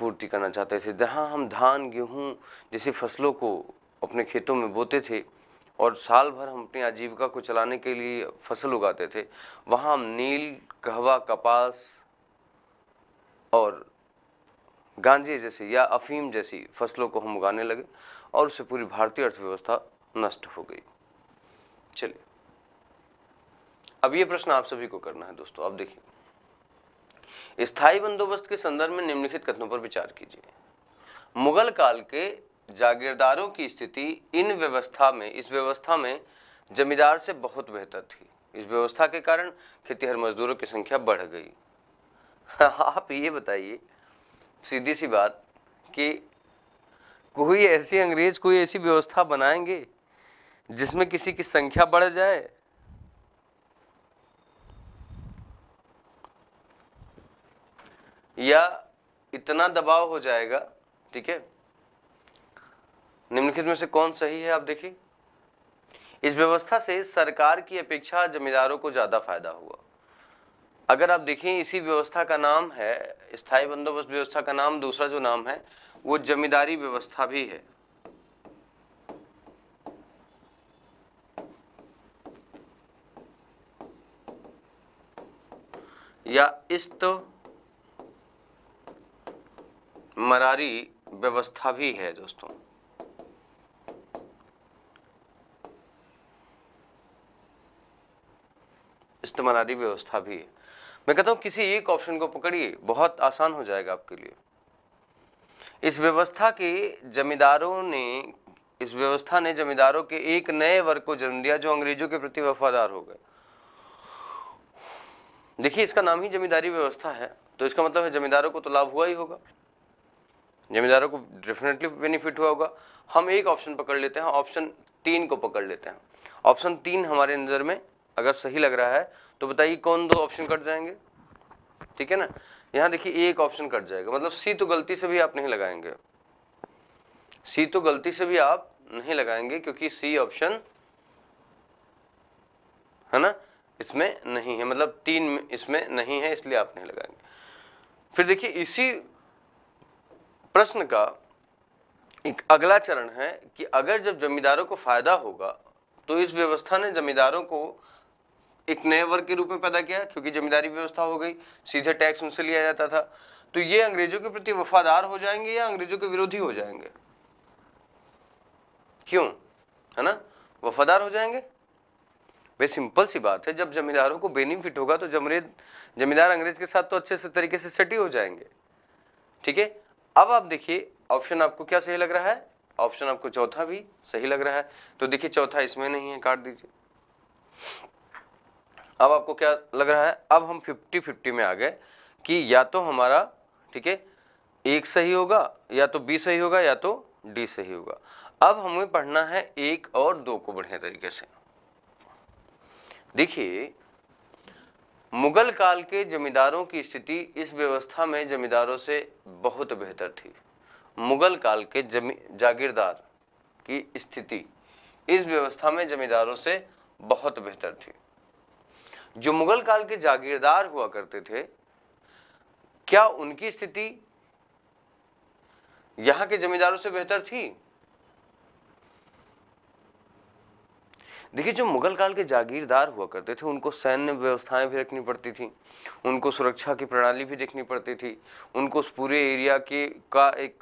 पूर्ति करना चाहते थे जहाँ हम धान गेहूँ जैसी फसलों को अपने खेतों में बोते थे और साल भर हम अपनी आजीविका को चलाने के लिए फसल उगाते थे वहाँ हम नील कहवा कपास और गांजे जैसे या अफीम जैसी फसलों को हम उगाने लगे और उससे पूरी भारतीय अर्थव्यवस्था नष्ट हो गई चलिए अब ये प्रश्न आप सभी को करना है दोस्तों अब देखिए स्थायी बंदोबस्त के संदर्भ में निम्नलिखित कथनों पर विचार कीजिए मुगल काल के जागीरदारों की स्थिति इन व्यवस्था में इस व्यवस्था में जमींदार से बहुत बेहतर थी इस व्यवस्था के कारण खेतीहर मजदूरों की संख्या बढ़ गई आप ये बताइए सीधी सी बात कि कोई ऐसी अंग्रेज कोई ऐसी व्यवस्था बनाएंगे जिसमें किसी की संख्या बढ़ जाए या इतना दबाव हो जाएगा ठीक है निम्नलिखित में से कौन सही है आप देखिए इस व्यवस्था से सरकार की अपेक्षा जमींदारों को ज़्यादा फायदा हुआ अगर आप देखें इसी व्यवस्था का नाम है स्थायी बंदोबस्त व्यवस्था का नाम दूसरा जो नाम है वो जमींदारी व्यवस्था भी है या इस तो मरारी व्यवस्था भी है दोस्तों इस्तमरारी तो व्यवस्था भी है मैं कहता हूँ किसी एक ऑप्शन को पकड़िए बहुत आसान हो जाएगा आपके लिए इस व्यवस्था के जमींदारों ने इस व्यवस्था ने जमींदारों के एक नए वर्ग को जन्म दिया जो अंग्रेजों के प्रति वफादार हो गए देखिए इसका नाम ही जमींदारी व्यवस्था है तो इसका मतलब है जमींदारों को तो लाभ हुआ ही होगा जमींदारों को डेफिनेटली बेनिफिट हुआ होगा हम एक ऑप्शन पकड़ लेते हैं ऑप्शन तीन को पकड़ लेते हैं ऑप्शन तीन हमारे नज़र में अगर सही लग रहा है तो बताइए कौन दो ऑप्शन कट जाएंगे ठीक है ना यहाँ देखिए एक ऑप्शन कट जाएगा मतलब सी तो गलती से भी आप नहीं लगाएंगे सी तो गलती से भी आप नहीं लगाएंगे क्योंकि सी ऑप्शन है ना इसमें नहीं है मतलब तीन इसमें नहीं है इसलिए आप नहीं लगाएंगे फिर देखिए इसी प्रश्न का एक अगला चरण है कि अगर जब जमींदारों को फ़ायदा होगा तो इस व्यवस्था ने जमींदारों को एक नए वर्ग के रूप में पैदा किया क्योंकि जमींदारी व्यवस्था हो गई सीधे टैक्स उनसे लिया जाता था तो ये अंग्रेजों के प्रति वफादार हो जाएंगे या अंग्रेजों के विरोधी हो जाएंगे क्यों है ना वफादार हो जाएंगे वे सिंपल सी बात है जब जमींदारों को बेनिफिट होगा तो जमरेद जमींदार अंग्रेज के साथ तो अच्छे से तरीके से सेटी हो जाएंगे ठीक है अब आप देखिए ऑप्शन आपको क्या सही लग रहा है ऑप्शन आपको चौथा भी सही लग रहा है तो देखिए चौथा इसमें नहीं है काट दीजिए अब आपको क्या लग रहा है अब हम फिफ्टी फिफ्टी में आ गए कि या तो हमारा ठीक है एक सही होगा या तो बी सही होगा या तो डी सही होगा अब हमें पढ़ना है एक और दो को बढ़िया तरीके से देखिए मुगल काल के जमींदारों की स्थिति इस व्यवस्था में जमींदारों से बहुत बेहतर थी मुगल काल के जमी जागीरदार की स्थिति इस व्यवस्था में जमींदारों से बहुत बेहतर थी जो मुगल काल के जागीरदार हुआ करते थे क्या उनकी स्थिति यहाँ के जमींदारों से बेहतर थी देखिए जो मुगल काल के जागीरदार हुआ करते थे उनको सैन्य व्यवस्थाएं भी रखनी पड़ती थी उनको सुरक्षा की प्रणाली भी देखनी पड़ती थी उनको उस पूरे एरिया के का एक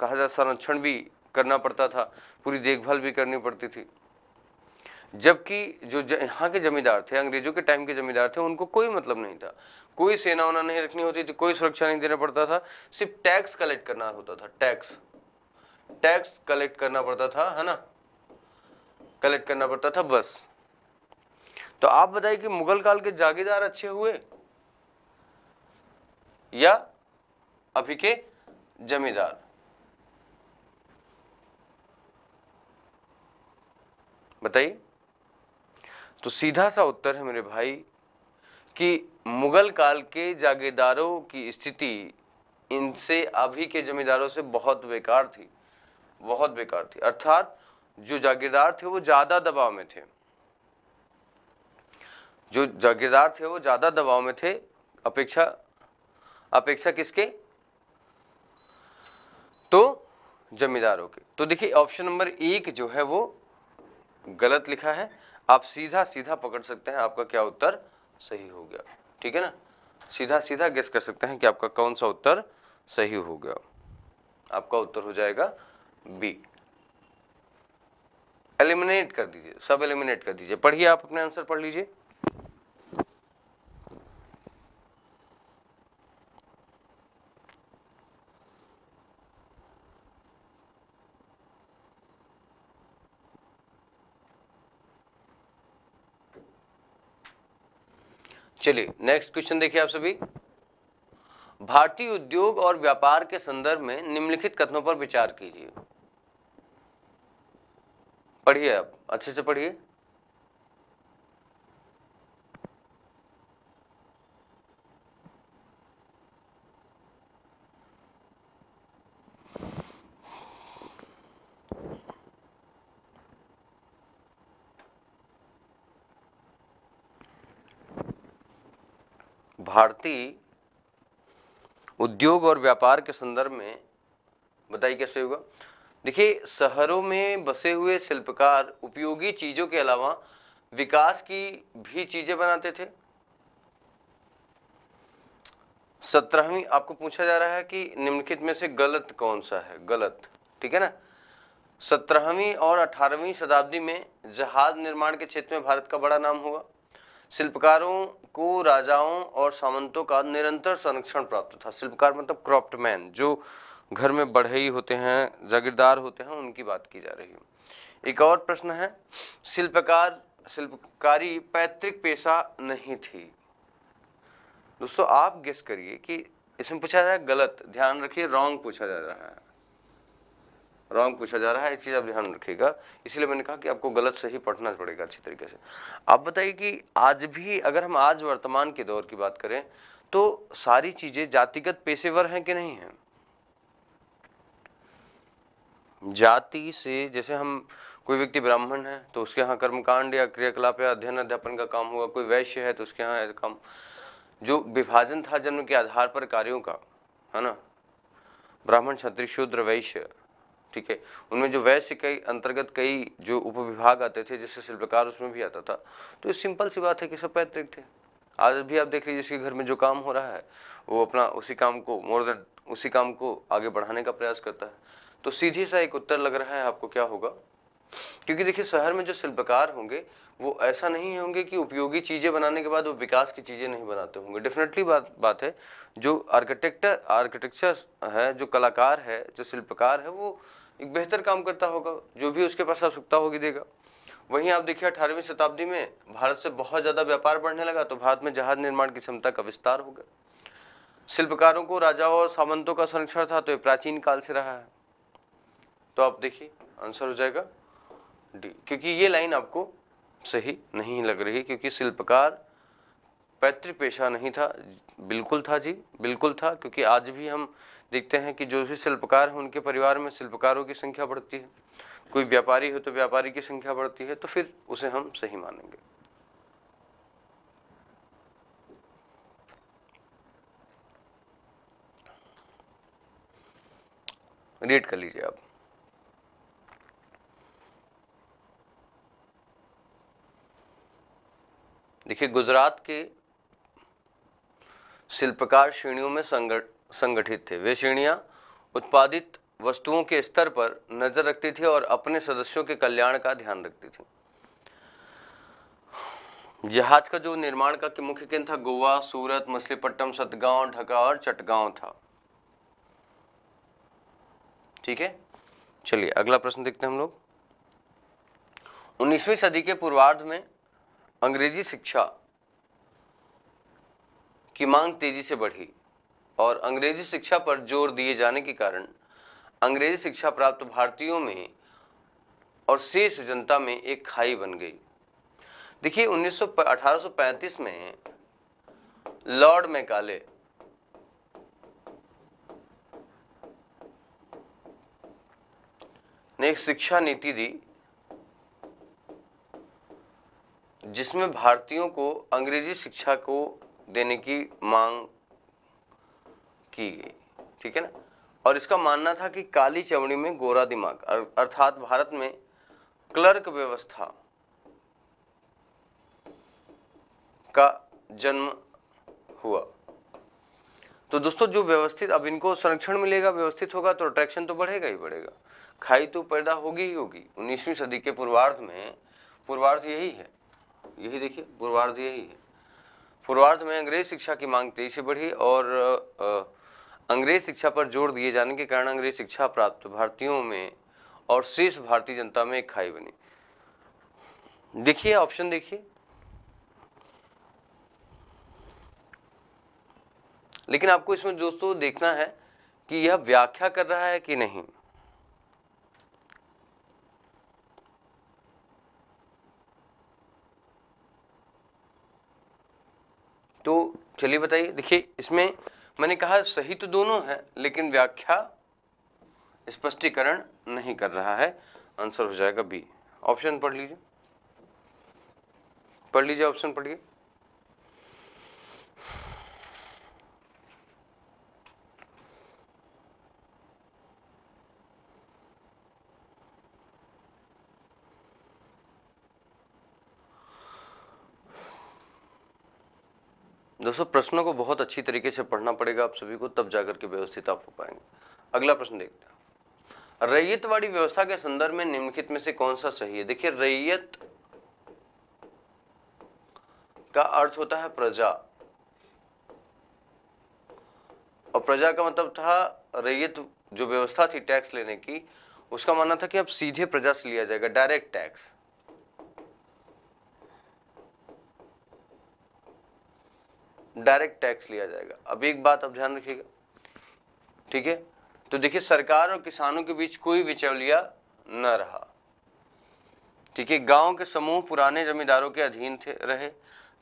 कहा जा संरक्षण भी करना पड़ता था पूरी देखभाल भी करनी पड़ती थी जबकि जो यहाँ के जमींदार थे अंग्रेजों के टाइम के जमींदार थे उनको कोई मतलब नहीं था कोई सेना उन्हें नहीं रखनी होती थी कोई सुरक्षा नहीं देना पड़ता था सिर्फ टैक्स कलेक्ट करना होता था टैक्स टैक्स कलेक्ट करना पड़ता था है ना कलेक्ट करना पड़ता था बस तो आप बताइए कि मुगल काल के जागीरदार अच्छे हुए या अभी के जमींदार बताइए तो सीधा सा उत्तर है मेरे भाई कि मुग़ल काल के जागीरदारों की स्थिति इनसे अभी के ज़मींदारों से बहुत बेकार थी बहुत बेकार थी अर्थात जो जागीरदार थे वो ज़्यादा दबाव में थे जो जागीरदार थे वो ज़्यादा दबाव में थे अपेक्षा अपेक्षा किसके तो जमींदारों के तो देखिए ऑप्शन नंबर एक जो है वो गलत लिखा है आप सीधा सीधा पकड़ सकते हैं आपका क्या उत्तर सही हो गया ठीक है ना सीधा सीधा गेस कर सकते हैं कि आपका कौन सा उत्तर सही हो गया आपका उत्तर हो जाएगा बी एलिमिनेट कर दीजिए सब एलिमिनेट कर दीजिए पढ़िए आप अपने आंसर पढ़ लीजिए चलिए नेक्स्ट क्वेश्चन देखिए आप सभी भारतीय उद्योग और व्यापार के संदर्भ में निम्नलिखित कथनों पर विचार कीजिए पढ़िए आप अच्छे से पढ़िए भारतीय उद्योग और व्यापार के संदर्भ में बताइए कैसे होगा देखिए शहरों में बसे हुए शिल्पकार उपयोगी चीज़ों के अलावा विकास की भी चीज़ें बनाते थे सत्रहवीं आपको पूछा जा रहा है कि निम्नलिखित में से गलत कौन सा है गलत ठीक है ना सत्रहवीं और अठारहवीं शताब्दी में जहाज निर्माण के क्षेत्र में भारत का बड़ा नाम हुआ शिल्पकारों को राजाओं और सामंतों का निरंतर संरक्षण प्राप्त था शिल्पकार मतलब क्रॉप्टमैन जो घर में बढ़ई होते हैं जागीरदार होते हैं उनकी बात की जा रही है एक और प्रश्न है शिल्पकार शिल्पकारी पैतृक पेशा नहीं थी दोस्तों आप गेस करिए कि इसमें पूछा जा रहा है गलत ध्यान रखिए रॉन्ग पूछा जा रहा है रॉन्ग पूछा जा रहा है ये चीज़ आप ध्यान रखिएगा इसलिए मैंने कहा कि आपको गलत से ही पढ़ना पड़ेगा अच्छी तरीके से आप बताइए कि आज भी अगर हम आज वर्तमान के दौर की बात करें तो सारी चीज़ें जातिगत पेशेवर हैं कि नहीं हैं जाति से जैसे हम कोई व्यक्ति ब्राह्मण है तो उसके यहाँ कर्मकांड या क्रियाकलाप या अध्ययन अध्यापन का काम हुआ कोई वैश्य है तो उसके यहाँ काम जो विभाजन था जन्म के आधार पर कार्यों का है ना ब्राह्मण क्षत्रिय शूद्र वैश्य ठीक है उनमें जो वैश्य के अंतर्गत कई जो उपविभाग आते थे जैसे शिल्पकार उसमें भी आता था तो ये सिंपल सी बात है कि सब पैतृक थे आज भी आप देख लीजिए जिसके घर में जो काम हो रहा है वो अपना उसी काम को मोर देन उसी काम को आगे बढ़ाने का प्रयास करता है तो सीधे सा एक उत्तर लग रहा है आपको क्या होगा क्योंकि देखिए शहर में जो शिल्पकार होंगे वो ऐसा नहीं होंगे कि उपयोगी चीज़ें बनाने के बाद वो विकास की चीज़ें नहीं बनाते होंगे डेफिनेटली बात बात है जो आर्किटेक्टर आर्किटेक्चर है जो कलाकार है जो शिल्पकार है वो एक बेहतर काम करता होगा जो भी उसके पास आवश्यकता होगी देगा वहीं आप देखिए अठारहवीं शताब्दी में भारत से बहुत ज़्यादा व्यापार बढ़ने लगा तो भारत में जहाज निर्माण की क्षमता का विस्तार हो गया शिल्पकारों को राजाओं और सामंतों का संरक्षण था तो ये प्राचीन काल से रहा है तो आप देखिए आंसर हो जाएगा डी क्योंकि ये लाइन आपको सही नहीं लग रही क्योंकि शिल्पकार पैतृक पेशा नहीं था बिल्कुल था जी बिल्कुल था क्योंकि आज भी हम देखते हैं कि जो भी शिल्पकार हैं उनके परिवार में शिल्पकारों की संख्या बढ़ती है कोई व्यापारी हो तो व्यापारी की संख्या बढ़ती है तो फिर उसे हम सही मानेंगे रीड कर लीजिए आप देखिए गुजरात के शिल्पकार श्रेणियों में संगठन संगठित थे श्रेणियाँ उत्पादित वस्तुओं के स्तर पर नज़र रखती थी और अपने सदस्यों के कल्याण का ध्यान रखती थी जहाज का जो निर्माण का के मुख्य केंद्र था गोवा सूरत मछलीपट्टम सतगांव ढका और चटगांव था ठीक है चलिए अगला प्रश्न देखते हैं हम लोग उन्नीसवी सदी के पूर्वार्ध में अंग्रेजी शिक्षा की मांग तेजी से बढ़ी और अंग्रेजी शिक्षा पर जोर दिए जाने के कारण अंग्रेजी शिक्षा प्राप्त भारतीयों में और शेष जनता में एक खाई बन गई देखिए उन्नीस 1835 में लॉर्ड मैकाले ने एक शिक्षा नीति दी जिसमें भारतीयों को अंग्रेजी शिक्षा को देने की मांग की गई ठीक है ना और इसका मानना था कि काली चमड़ी में गोरा दिमाग अर्थात भारत में क्लर्क व्यवस्था का जन्म हुआ तो दोस्तों जो व्यवस्थित अब इनको संरक्षण मिलेगा व्यवस्थित होगा तो अट्रैक्शन तो बढ़ेगा ही बढ़ेगा खाई तो पैदा होगी ही होगी उन्नीसवीं सदी के पूर्वार्ध में पूर्वार्ध यही है यही देखिए पूर्वार्ध यही है पूर्वार्ध में अंग्रेज शिक्षा की मांग तेजी से बढ़ी और आ, आ, अंग्रेज शिक्षा पर जोर दिए जाने के कारण अंग्रेज शिक्षा प्राप्त भारतीयों में और शेष भारतीय जनता में एक खाई बनी देखिए ऑप्शन देखिए लेकिन आपको इसमें दोस्तों देखना है कि यह व्याख्या कर रहा है कि नहीं तो चलिए बताइए देखिए इसमें मैंने कहा सही तो दोनों है लेकिन व्याख्या स्पष्टीकरण नहीं कर रहा है आंसर हो जाएगा बी ऑप्शन पढ़ लीजिए पढ़ लीजिए ऑप्शन पढ़िए दोस्तों प्रश्नों को बहुत अच्छी तरीके से पढ़ना पड़ेगा आप सभी को तब जाकर के व्यवस्थित आप हो पाएंगे अगला प्रश्न देखते हैं रैयतवाड़ी व्यवस्था के संदर्भ में निम्नलिखित में से कौन सा सही है देखिए रैयत का अर्थ होता है प्रजा और प्रजा का मतलब था रैयत जो व्यवस्था थी टैक्स लेने की उसका मानना था कि अब सीधे प्रजा से लिया जाएगा डायरेक्ट टैक्स डायरेक्ट टैक्स लिया जाएगा अब एक बात आप ध्यान रखिएगा ठीक है तो देखिए सरकार और किसानों के बीच कोई बिचौलिया न रहा ठीक है गांव के समूह पुराने जमींदारों के अधीन थे रहे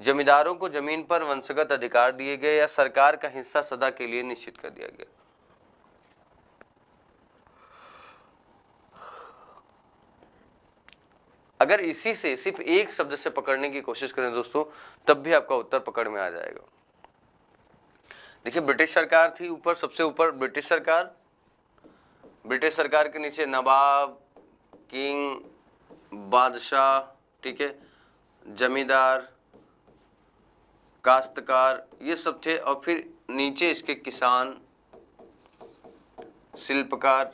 जमींदारों को जमीन पर वंशगत अधिकार दिए गए या सरकार का हिस्सा सदा के लिए निश्चित कर दिया गया अगर इसी से सिर्फ एक शब्द से पकड़ने की कोशिश करें दोस्तों तब भी आपका उत्तर पकड़ में आ जाएगा देखिए ब्रिटिश सरकार थी ऊपर सबसे ऊपर ब्रिटिश सरकार ब्रिटिश सरकार के नीचे नवाब किंग बादशाह ठीक है जमींदार काश्तकार ये सब थे और फिर नीचे इसके किसान शिल्पकार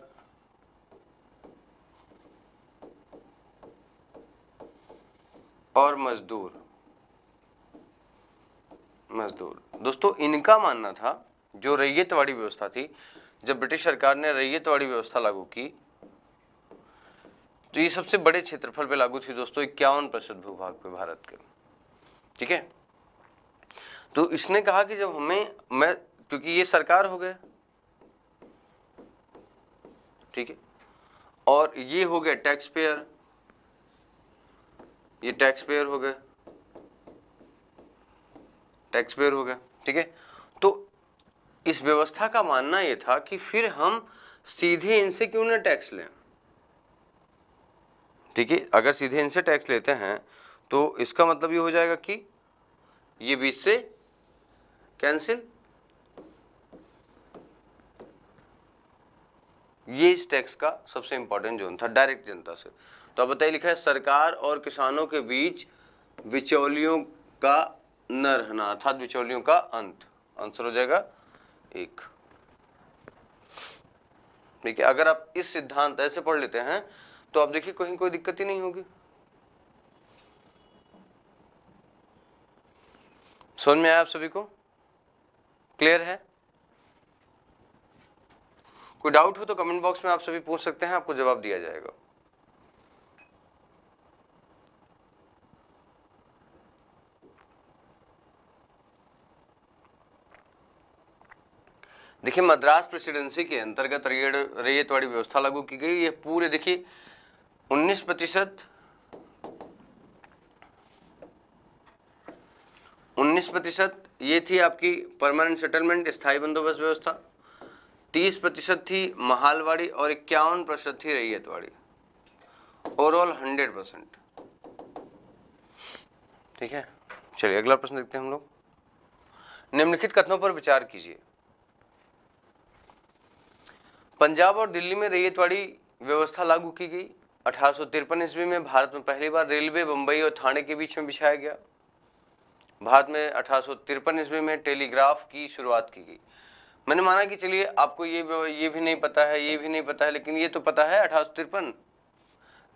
और मजदूर मजदूर दोस्तों इनका मानना था जो रैयतवाड़ी व्यवस्था थी जब ब्रिटिश सरकार ने रैयतवाड़ी व्यवस्था लागू की तो ये सबसे बड़े क्षेत्रफल पे लागू थी दोस्तों इक्यावन प्रतिशत भूभाग पे भारत के ठीक है तो इसने कहा कि जब हमें मैं क्योंकि ये सरकार हो गए ठीक है और ये हो गए टैक्स पेयर ये टैक्स पेयर हो गए टैक्स पेयर हो गया ठीक है तो इस व्यवस्था का मानना यह था कि फिर हम सीधे इनसे क्यों ना टैक्स लें ठीक है अगर सीधे इनसे टैक्स लेते हैं तो इसका मतलब ये हो जाएगा कि ये बीच से कैंसिल ये इस टैक्स का सबसे इंपॉर्टेंट जोन था डायरेक्ट जनता से तो अब बताइए लिखा है सरकार और किसानों के बीच बिचौलियों का न रहना अर्थात बिचौलियों का अंत आंसर हो जाएगा एक ठीक है अगर आप इस सिद्धांत ऐसे पढ़ लेते हैं तो आप देखिए कहीं कोई दिक्कत ही नहीं होगी समझ में आया आप सभी को क्लियर है कोई डाउट हो तो कमेंट बॉक्स में आप सभी पूछ सकते हैं आपको जवाब दिया जाएगा देखिए मद्रास प्रेसिडेंसी के अंतर्गत रेड वाली व्यवस्था लागू की गई ये पूरे देखिए 19 प्रतिशत उन्नीस प्रतिशत ये थी आपकी परमानेंट सेटलमेंट स्थायी बंदोबस्त व्यवस्था तीस प्रतिशत थी महालवाड़ी और इक्यावन प्रतिशत थी रैयतवाड़ी ओवरऑल हंड्रेड परसेंट ठीक है चलिए अगला प्रश्न देखते हैं हम लोग निम्नलिखित कथनों पर विचार कीजिए पंजाब और दिल्ली में रैयतवाड़ी व्यवस्था लागू की गई अठारह ईस्वी में भारत में पहली बार रेलवे बम्बई और थाने के बीच में बिछाया गया भारत में अठारह ईस्वी में टेलीग्राफ की शुरुआत की गई मैंने माना कि चलिए आपको ये ये भी नहीं पता है ये भी नहीं पता है लेकिन ये तो पता है अठारह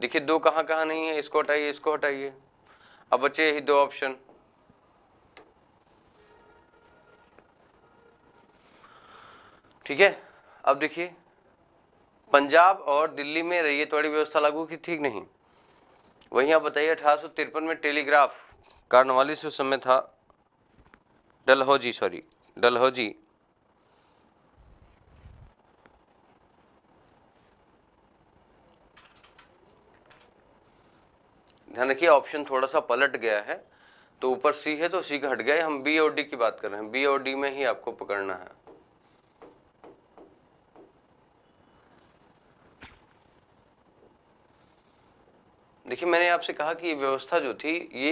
देखिए दो कहाँ कहाँ नहीं है इसको हटाइए इसको हटाइए अब बचे यही दो ऑप्शन ठीक है अब देखिए पंजाब और दिल्ली में रैयतवाड़ी तो व्यवस्था लागू की ठीक नहीं वहीं आप बताइए अठारह में टेलीग्राफ कार्नवालिस उस समय था डलहौजी सॉरी डलहौजी ध्यान रखिए ऑप्शन थोड़ा सा पलट गया है तो ऊपर सी है तो सी का हट गया हम बी और डी की बात कर रहे हैं बी और डी में ही आपको पकड़ना है देखिए मैंने आपसे कहा कि ये व्यवस्था जो थी ये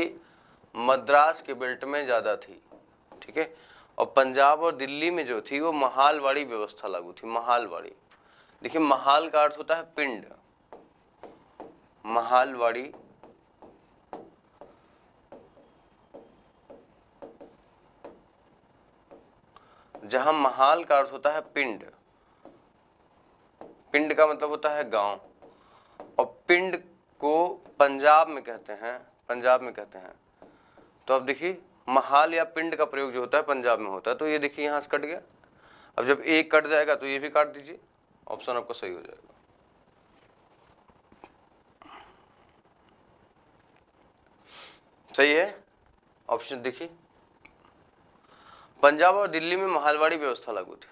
मद्रास के बेल्ट में ज़्यादा थी ठीक है और पंजाब और दिल्ली में जो थी वो महालवाड़ी व्यवस्था लागू थी महालवाड़ी देखिए महाल का अर्थ होता है पिंड महालवाड़ी जहां महाल का अर्थ होता है पिंड पिंड का मतलब होता है गांव और पिंड को पंजाब में कहते हैं पंजाब में कहते हैं तो अब देखिए महाल या पिंड का प्रयोग जो होता है पंजाब में होता है तो ये देखिए यहाँ से कट गया अब जब एक कट जाएगा तो ये भी काट दीजिए ऑप्शन आपको सही हो जाएगा सही है ऑप्शन देखिए पंजाब और दिल्ली में महालवाड़ी व्यवस्था लागू थी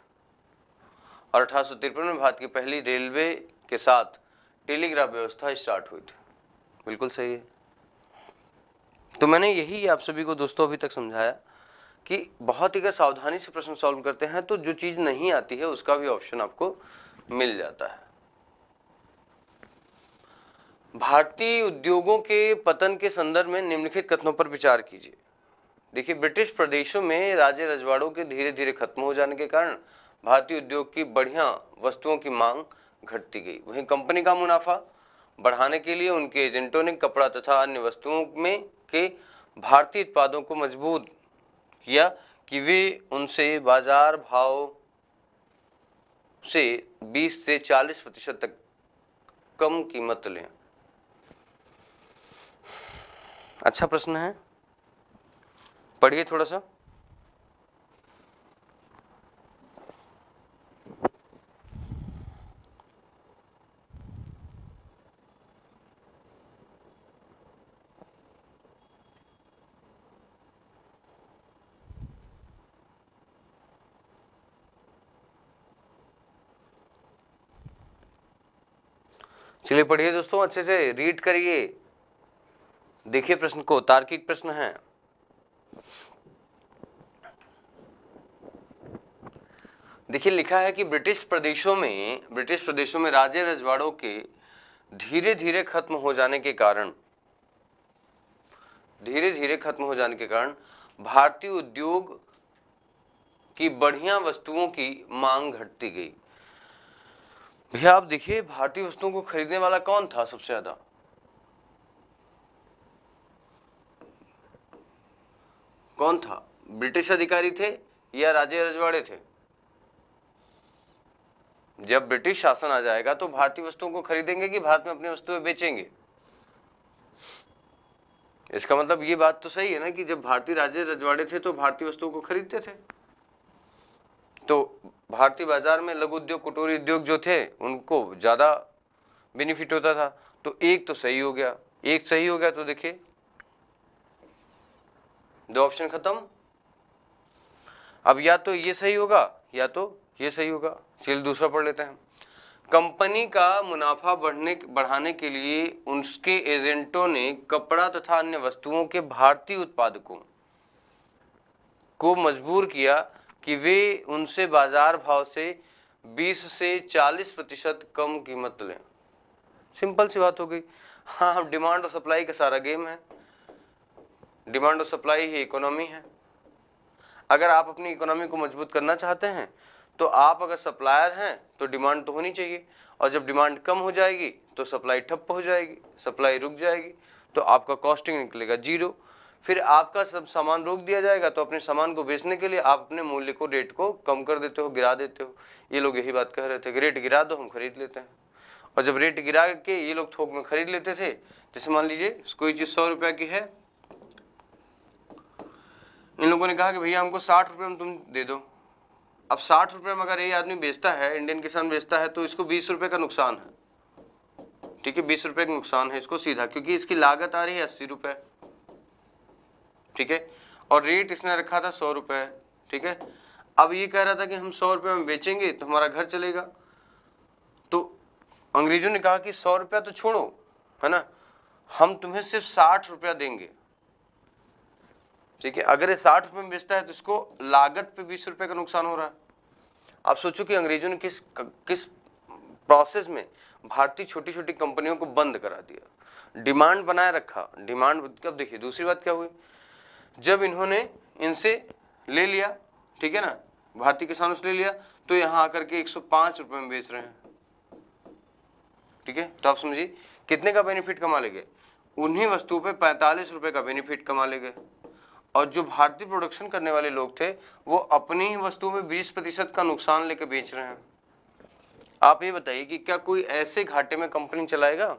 और अठारह में भारत की पहली रेलवे के साथ टेलीग्राफ व्यवस्था स्टार्ट हुई थी बिल्कुल सही है तो मैंने यही आप सभी को दोस्तों अभी तक समझाया कि बहुत ही अगर सावधानी से प्रश्न सॉल्व करते हैं तो जो चीज़ नहीं आती है उसका भी ऑप्शन आपको मिल जाता है भारतीय उद्योगों के पतन के संदर्भ में निम्नलिखित कथनों पर विचार कीजिए देखिए ब्रिटिश प्रदेशों में राजे रजवाड़ों के धीरे धीरे खत्म हो जाने के कारण भारतीय उद्योग की बढ़िया वस्तुओं की मांग घटती गई वहीं कंपनी का मुनाफा बढ़ाने के लिए उनके एजेंटों ने कपड़ा तथा अन्य वस्तुओं में के भारतीय उत्पादों को मजबूत किया कि वे उनसे बाजार भाव से 20 से 40 प्रतिशत तक कम कीमत लें अच्छा प्रश्न है पढ़िए थोड़ा सा चलिए पढ़िए दोस्तों अच्छे से रीड करिए देखिए प्रश्न को तार्किक प्रश्न है देखिए लिखा है कि ब्रिटिश प्रदेशों में ब्रिटिश प्रदेशों में राजे रजवाड़ों के धीरे धीरे खत्म हो जाने के कारण धीरे धीरे खत्म हो जाने के कारण भारतीय उद्योग की बढ़िया वस्तुओं की मांग घटती गई भैया आप देखिए भारतीय वस्तुओं को खरीदने वाला कौन था सबसे ज्यादा कौन था ब्रिटिश अधिकारी थे या राजे रजवाड़े थे जब ब्रिटिश शासन आ जाएगा तो भारतीय वस्तुओं को खरीदेंगे कि भारत में अपनी वस्तुएं बेचेंगे इसका मतलब ये बात तो सही है ना कि जब भारतीय राजे रजवाड़े थे तो भारतीय वस्तुओं को खरीदते थे तो भारतीय बाज़ार में लघु उद्योग कुटोर उद्योग जो थे उनको ज़्यादा बेनिफिट होता था तो एक तो सही हो गया एक सही हो गया तो देखिए दो ऑप्शन ख़त्म अब या तो ये सही होगा या तो ये सही होगा चलिए दूसरा पढ़ लेते हैं कंपनी का मुनाफा बढ़ने बढ़ाने के लिए उनके एजेंटों ने कपड़ा तथा अन्य वस्तुओं के भारतीय उत्पादकों को मजबूर किया कि वे उनसे बाज़ार भाव से 20 से 40 प्रतिशत कम कीमत लें सिंपल सी बात हो गई हाँ डिमांड और सप्लाई का सारा गेम है डिमांड और सप्लाई ही इकोनॉमी है अगर आप अपनी इकोनॉमी को मजबूत करना चाहते हैं तो आप अगर सप्लायर हैं तो डिमांड तो होनी चाहिए और जब डिमांड कम हो जाएगी तो सप्लाई ठप्प हो जाएगी सप्लाई रुक जाएगी तो आपका कॉस्टिंग निकलेगा जीरो फिर आपका सब सामान रोक दिया जाएगा तो अपने सामान को बेचने के लिए आप अपने मूल्य को रेट को कम कर देते हो गिरा देते हो ये लोग यही बात कह रहे थे कि रेट गिरा दो हम खरीद लेते हैं और जब रेट गिरा के ये लोग थोक में खरीद लेते थे जैसे मान लीजिए कोई चीज़ सौ रुपये की है इन लोगों ने कहा कि भैया हमको साठ रुपये में तुम दे दो अब साठ रुपये में अगर ये आदमी बेचता है इंडियन किसान बेचता है तो इसको बीस रुपये का नुकसान है ठीक है बीस रुपये का नुकसान है इसको सीधा क्योंकि इसकी लागत आ रही है अस्सी रुपये ठीक है और रेट इसने रखा था सौ रुपये ठीक है अब ये कह रहा था कि हम सौ रुपये में बेचेंगे तो हमारा घर चलेगा तो अंग्रेज़ों ने कहा कि सौ रुपया तो छोड़ो है ना हम तुम्हें सिर्फ साठ रुपया देंगे ठीक है अगर ये साठ रुपये में बेचता है तो इसको लागत पे बीस रुपये का नुकसान हो रहा है आप सोचो कि अंग्रेज़ों ने किस किस प्रोसेस में भारतीय छोटी छोटी कंपनियों को बंद करा दिया डिमांड बनाए रखा डिमांड अब देखिए दूसरी बात क्या हुई जब इन्होंने इनसे ले लिया ठीक है ना भारतीय किसानों से ले लिया तो यहाँ आकर के एक सौ रुपये में बेच रहे हैं ठीक है तो आप समझिए कितने का बेनिफिट कमा लेंगे उन्हीं वस्तुओं पे पैंतालीस रुपये का बेनिफिट कमा लेंगे और जो भारतीय प्रोडक्शन करने वाले लोग थे वो अपनी ही वस्तुओं में बीस प्रतिशत का नुकसान लेके बेच रहे हैं आप ये बताइए कि क्या कोई ऐसे घाटे में कंपनी चलाएगा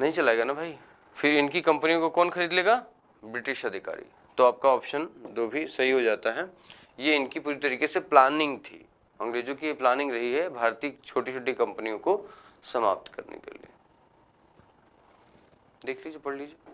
नहीं चलाएगा ना भाई फिर इनकी कंपनियों को कौन खरीद लेगा ब्रिटिश अधिकारी तो आपका ऑप्शन दो भी सही हो जाता है ये इनकी पूरी तरीके से प्लानिंग थी अंग्रेजों की ये प्लानिंग रही है भारतीय छोटी छोटी कंपनियों को समाप्त करने के लिए देख लीजिए पढ़ लीजिए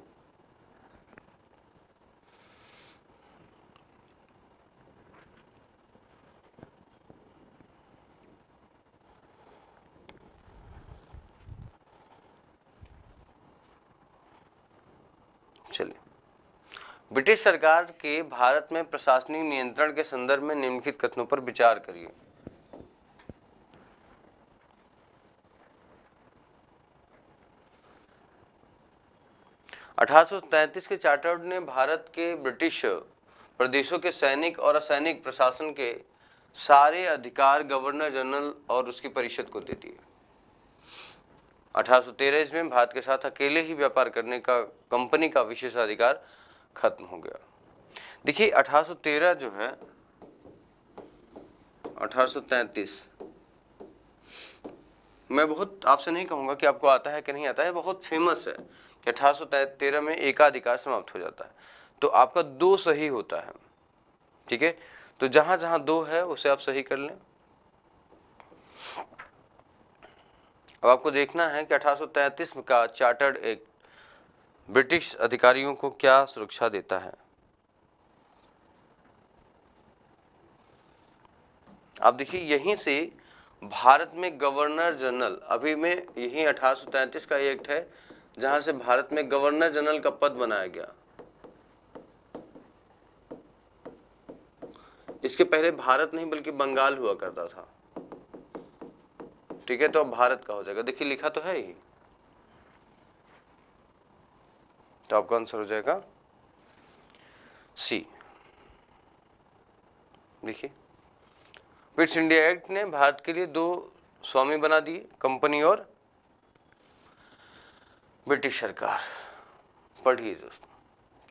ब्रिटिश सरकार के भारत में प्रशासनिक नियंत्रण के संदर्भ में निम्नलिखित कथनों पर विचार करिए अठारह के चार्टर ने भारत के ब्रिटिश प्रदेशों के सैनिक और असैनिक प्रशासन के सारे अधिकार गवर्नर जनरल और उसकी परिषद को दे दिए 1813 ईस्वी में भारत के साथ अकेले ही व्यापार करने का कंपनी का विशेष अधिकार खत्म हो गया देखिए 1813 जो है 1833 मैं बहुत आपसे नहीं कहूँगा कि आपको आता है कि नहीं आता है बहुत फेमस है कि 1813 में एकाधिकार समाप्त हो जाता है तो आपका दो सही होता है ठीक है तो जहाँ जहाँ दो है उसे आप सही कर लें अब आपको देखना है कि 1833 का चार्टर्ड एक ब्रिटिश अधिकारियों को क्या सुरक्षा देता है आप देखिए यहीं से भारत में गवर्नर जनरल अभी में यही अठारह का एक्ट है जहां से भारत में गवर्नर जनरल का पद बनाया गया इसके पहले भारत नहीं बल्कि बंगाल हुआ करता था ठीक है तो अब भारत का हो जाएगा देखिए लिखा तो है ही तो आपका आंसर हो जाएगा सी देखिए विट्स इंडिया एक्ट ने भारत के लिए दो स्वामी बना दिए कंपनी और ब्रिटिश सरकार पढ़िए दोस्तों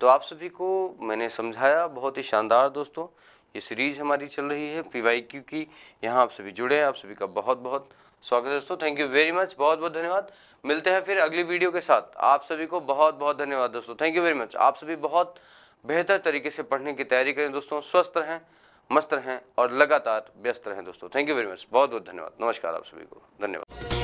तो आप सभी को मैंने समझाया बहुत ही शानदार दोस्तों ये सीरीज हमारी चल रही है पी क्यू की यहाँ आप सभी जुड़े हैं आप सभी का बहुत बहुत स्वागत है दोस्तों थैंक यू वेरी मच बहुत बहुत धन्यवाद मिलते हैं फिर अगली वीडियो के साथ आप सभी को बहुत बहुत धन्यवाद दोस्तों थैंक यू वेरी मच आप सभी बहुत बेहतर तरीके से पढ़ने की तैयारी करें दोस्तों स्वस्थ रहें मस्त रहें और लगातार व्यस्त रहें दोस्तों थैंक यू वेरी मच बहुत बहुत धन्यवाद नमस्कार आप सभी को धन्यवाद